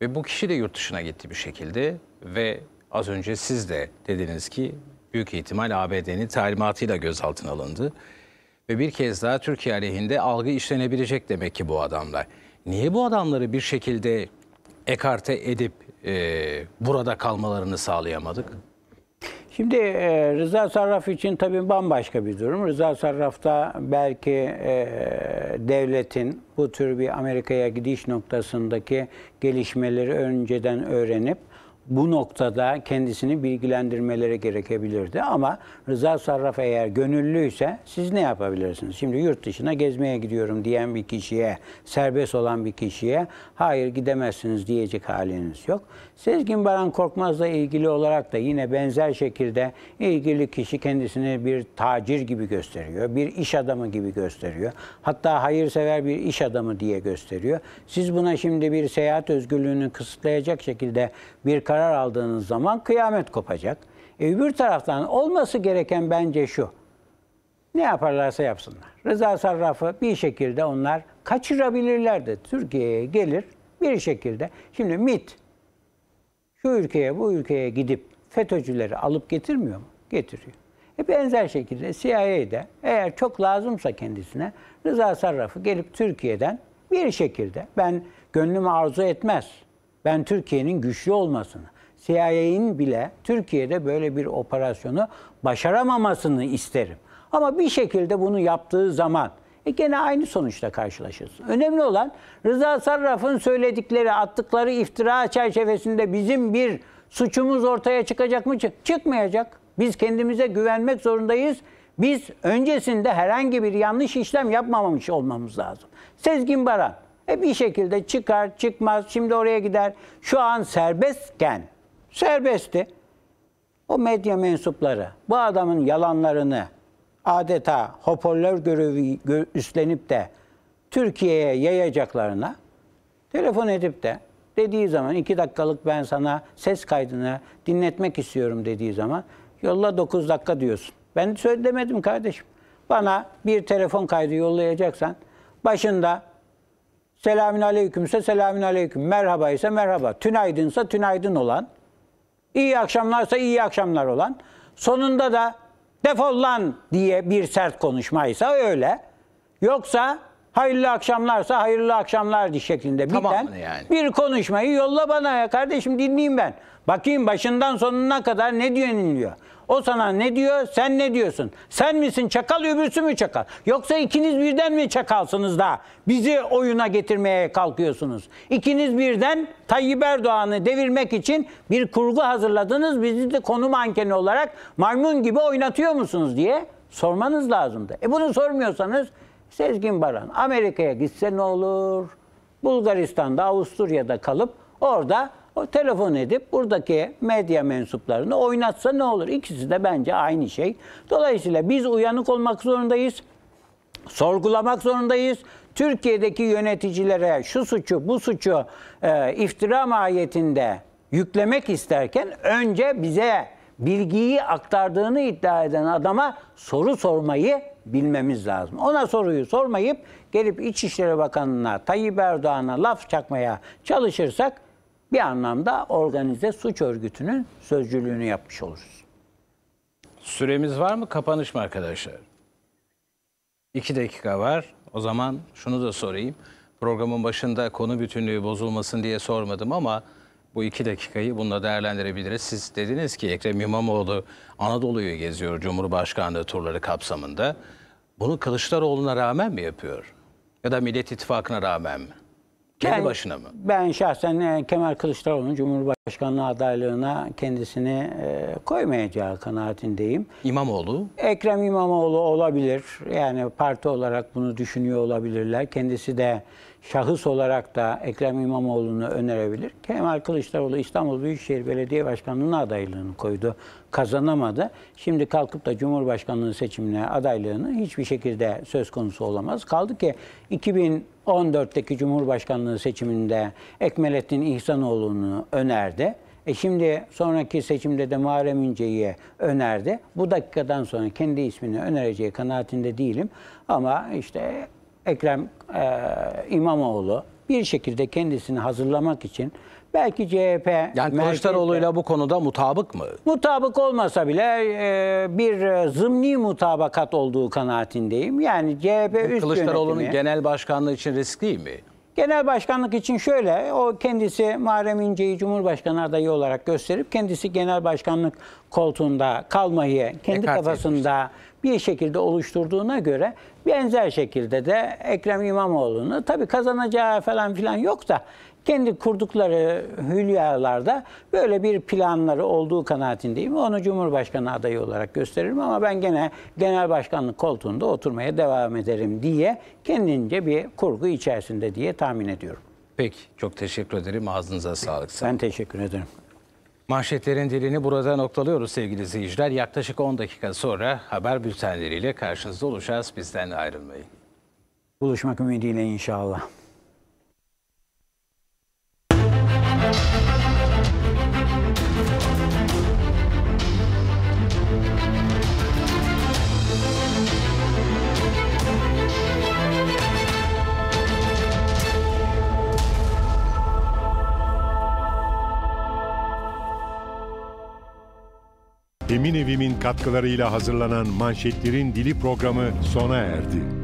[SPEAKER 1] Ve bu kişi de yurt dışına gitti bir şekilde ve az önce siz de dediniz ki büyük ihtimal ABD'nin talimatıyla gözaltına alındı. Ve bir kez daha Türkiye aleyhinde algı işlenebilecek demek ki bu adamlar. Niye bu adamları bir şekilde ekarte edip e, burada kalmalarını sağlayamadık?
[SPEAKER 2] Şimdi e, Rıza Sarraf için tabii bambaşka bir durum. Rıza Sarraf'ta belki e, devletin bu tür bir Amerika'ya gidiş noktasındaki gelişmeleri önceden öğrenip bu noktada kendisini bilgilendirmeleri gerekebilirdi. Ama Rıza Sarraf eğer gönüllüyse siz ne yapabilirsiniz? Şimdi yurt dışına gezmeye gidiyorum diyen bir kişiye, serbest olan bir kişiye hayır gidemezsiniz diyecek haliniz yok. Sezgin Baran Korkmaz'la ilgili olarak da yine benzer şekilde ilgili kişi kendisini bir tacir gibi gösteriyor, bir iş adamı gibi gösteriyor. Hatta hayırsever bir iş adamı diye gösteriyor. Siz buna şimdi bir seyahat özgürlüğünü kısıtlayacak şekilde bir karar aldığınız zaman kıyamet kopacak. E öbür taraftan olması gereken bence şu. Ne yaparlarsa yapsınlar. Rıza Sarraf'ı bir şekilde onlar kaçırabilirler de Türkiye'ye gelir bir şekilde. Şimdi MIT şu ülkeye bu ülkeye gidip FETÖ'cüleri alıp getirmiyor mu? Getiriyor. E benzer şekilde CIA'de eğer çok lazımsa kendisine Rıza Sarraf'ı gelip Türkiye'den bir şekilde ben gönlüm arzu etmez. Ben Türkiye'nin güçlü olmasını, CIA'in bile Türkiye'de böyle bir operasyonu başaramamasını isterim. Ama bir şekilde bunu yaptığı zaman e gene aynı sonuçla karşılaşırsın. Önemli olan Rıza Sarraf'ın söyledikleri, attıkları iftira çerçevesinde bizim bir suçumuz ortaya çıkacak mı? Çıkmayacak. Biz kendimize güvenmek zorundayız. Biz öncesinde herhangi bir yanlış işlem yapmamamış olmamız lazım. Sezgin Baran e bir şekilde çıkar çıkmaz şimdi oraya gider. Şu an serbestken serbestti. O medya mensupları bu adamın yalanlarını adeta hoparlör görevi üstlenip de Türkiye'ye yayacaklarına telefon edip de dediği zaman iki dakikalık ben sana ses kaydını dinletmek istiyorum dediği zaman yolla dokuz dakika diyorsun. Ben söylemedim kardeşim. Bana bir telefon kaydı yollayacaksan başında selamün aleykümse selamün aleyküm, merhaba ise merhaba, tünaydınsa tünaydın olan, iyi akşamlarsa iyi akşamlar olan, sonunda da Defol lan diye bir sert konuşmaysa öyle. Yoksa hayırlı akşamlarsa hayırlı akşamlar şeklinde Tamam biten yani. bir konuşmayı yolla bana ya kardeşim dinleyeyim ben. Bakayım başından sonuna kadar ne diyor o sana ne diyor, sen ne diyorsun? Sen misin çakal, öbürsü mü çakal? Yoksa ikiniz birden mi çakalsınız da bizi oyuna getirmeye kalkıyorsunuz? İkiniz birden Tayyip Erdoğan'ı devirmek için bir kurgu hazırladınız. Bizi de konu mankeni olarak maymun gibi oynatıyor musunuz diye sormanız lazımdı. E bunu sormuyorsanız Sezgin Baran Amerika'ya gitse ne olur? Bulgaristan'da, Avusturya'da kalıp orada telefon edip buradaki medya mensuplarını oynatsa ne olur? İkisi de bence aynı şey. Dolayısıyla biz uyanık olmak zorundayız. Sorgulamak zorundayız. Türkiye'deki yöneticilere şu suçu bu suçu e, iftira mahiyetinde yüklemek isterken önce bize bilgiyi aktardığını iddia eden adama soru sormayı bilmemiz lazım. Ona soruyu sormayıp gelip İçişleri Bakanı'na, Tayyip Erdoğan'a laf çakmaya çalışırsak bir anlamda organize suç örgütünün sözcülüğünü yapmış oluruz.
[SPEAKER 1] Süremiz var mı? Kapanış mı arkadaşlar? İki dakika var. O zaman şunu da sorayım. Programın başında konu bütünlüğü bozulmasın diye sormadım ama bu iki dakikayı bununla değerlendirebiliriz. Siz dediniz ki Ekrem İmamoğlu Anadolu'yu geziyor Cumhurbaşkanlığı turları kapsamında. Bunu Kılıçdaroğlu'na rağmen mi yapıyor? Ya da Millet İttifakı'na rağmen mi? Kendi ben, başına mı?
[SPEAKER 2] Ben şahsen e, Kemal Kılıçdaroğlu'nun Cumhurbaşkanlığı adaylığına kendisini e, koymayacağı kanaatindeyim. İmamoğlu? Ekrem İmamoğlu olabilir. Yani parti olarak bunu düşünüyor olabilirler. Kendisi de şahıs olarak da Ekrem İmamoğlu'nu önerebilir. Kemal Kılıçdaroğlu İstanbul Büyükşehir Belediye Başkanlığı'na adaylığını koydu. Kazanamadı. Şimdi kalkıp da Cumhurbaşkanlığı seçimine adaylığını hiçbir şekilde söz konusu olamaz. Kaldı ki 2014'teki Cumhurbaşkanlığı seçiminde Ekmelettin İhsanoğlu'nu önerdi. E şimdi sonraki seçimde de Muharrem İnce'yi önerdi. Bu dakikadan sonra kendi ismini önereceği kanaatinde değilim. Ama işte Ekrem e, İmamoğlu bir şekilde kendisini hazırlamak için belki CHP... Yani Kılıçdaroğlu'yla
[SPEAKER 1] bu konuda mutabık mı?
[SPEAKER 2] Mutabık olmasa bile e, bir e, zımni mutabakat olduğu kanaatindeyim. Yani CHP bu üst Kılıçdaroğlu'nun
[SPEAKER 1] genel başkanlığı için riskli mi?
[SPEAKER 2] Genel başkanlık için şöyle, o kendisi Muharrem İnce'yi Cumhurbaşkanı adayı olarak gösterip kendisi genel başkanlık koltuğunda kalmayı kendi Ekart kafasında etmişti. bir şekilde oluşturduğuna göre Benzer şekilde de Ekrem İmamoğlu'nu tabii kazanacağı falan filan yok da kendi kurdukları hülyalarda böyle bir planları olduğu kanaatindeyim. Onu Cumhurbaşkanı adayı olarak gösteririm ama ben gene genel başkanlık koltuğunda oturmaya devam ederim diye kendince bir kurgu içerisinde diye tahmin ediyorum. Peki çok teşekkür ederim. Ağzınıza
[SPEAKER 1] sağlık. Ben teşekkür ederim. Manşetlerin dilini burada noktalıyoruz sevgili izleyiciler. Yaklaşık 10 dakika sonra haber bültenleriyle karşınızda olacağız. Bizden ayrılmayın.
[SPEAKER 2] Buluşmak ümidiyle inşallah.
[SPEAKER 1] Emin Evim'in katkılarıyla hazırlanan manşetlerin dili programı sona erdi.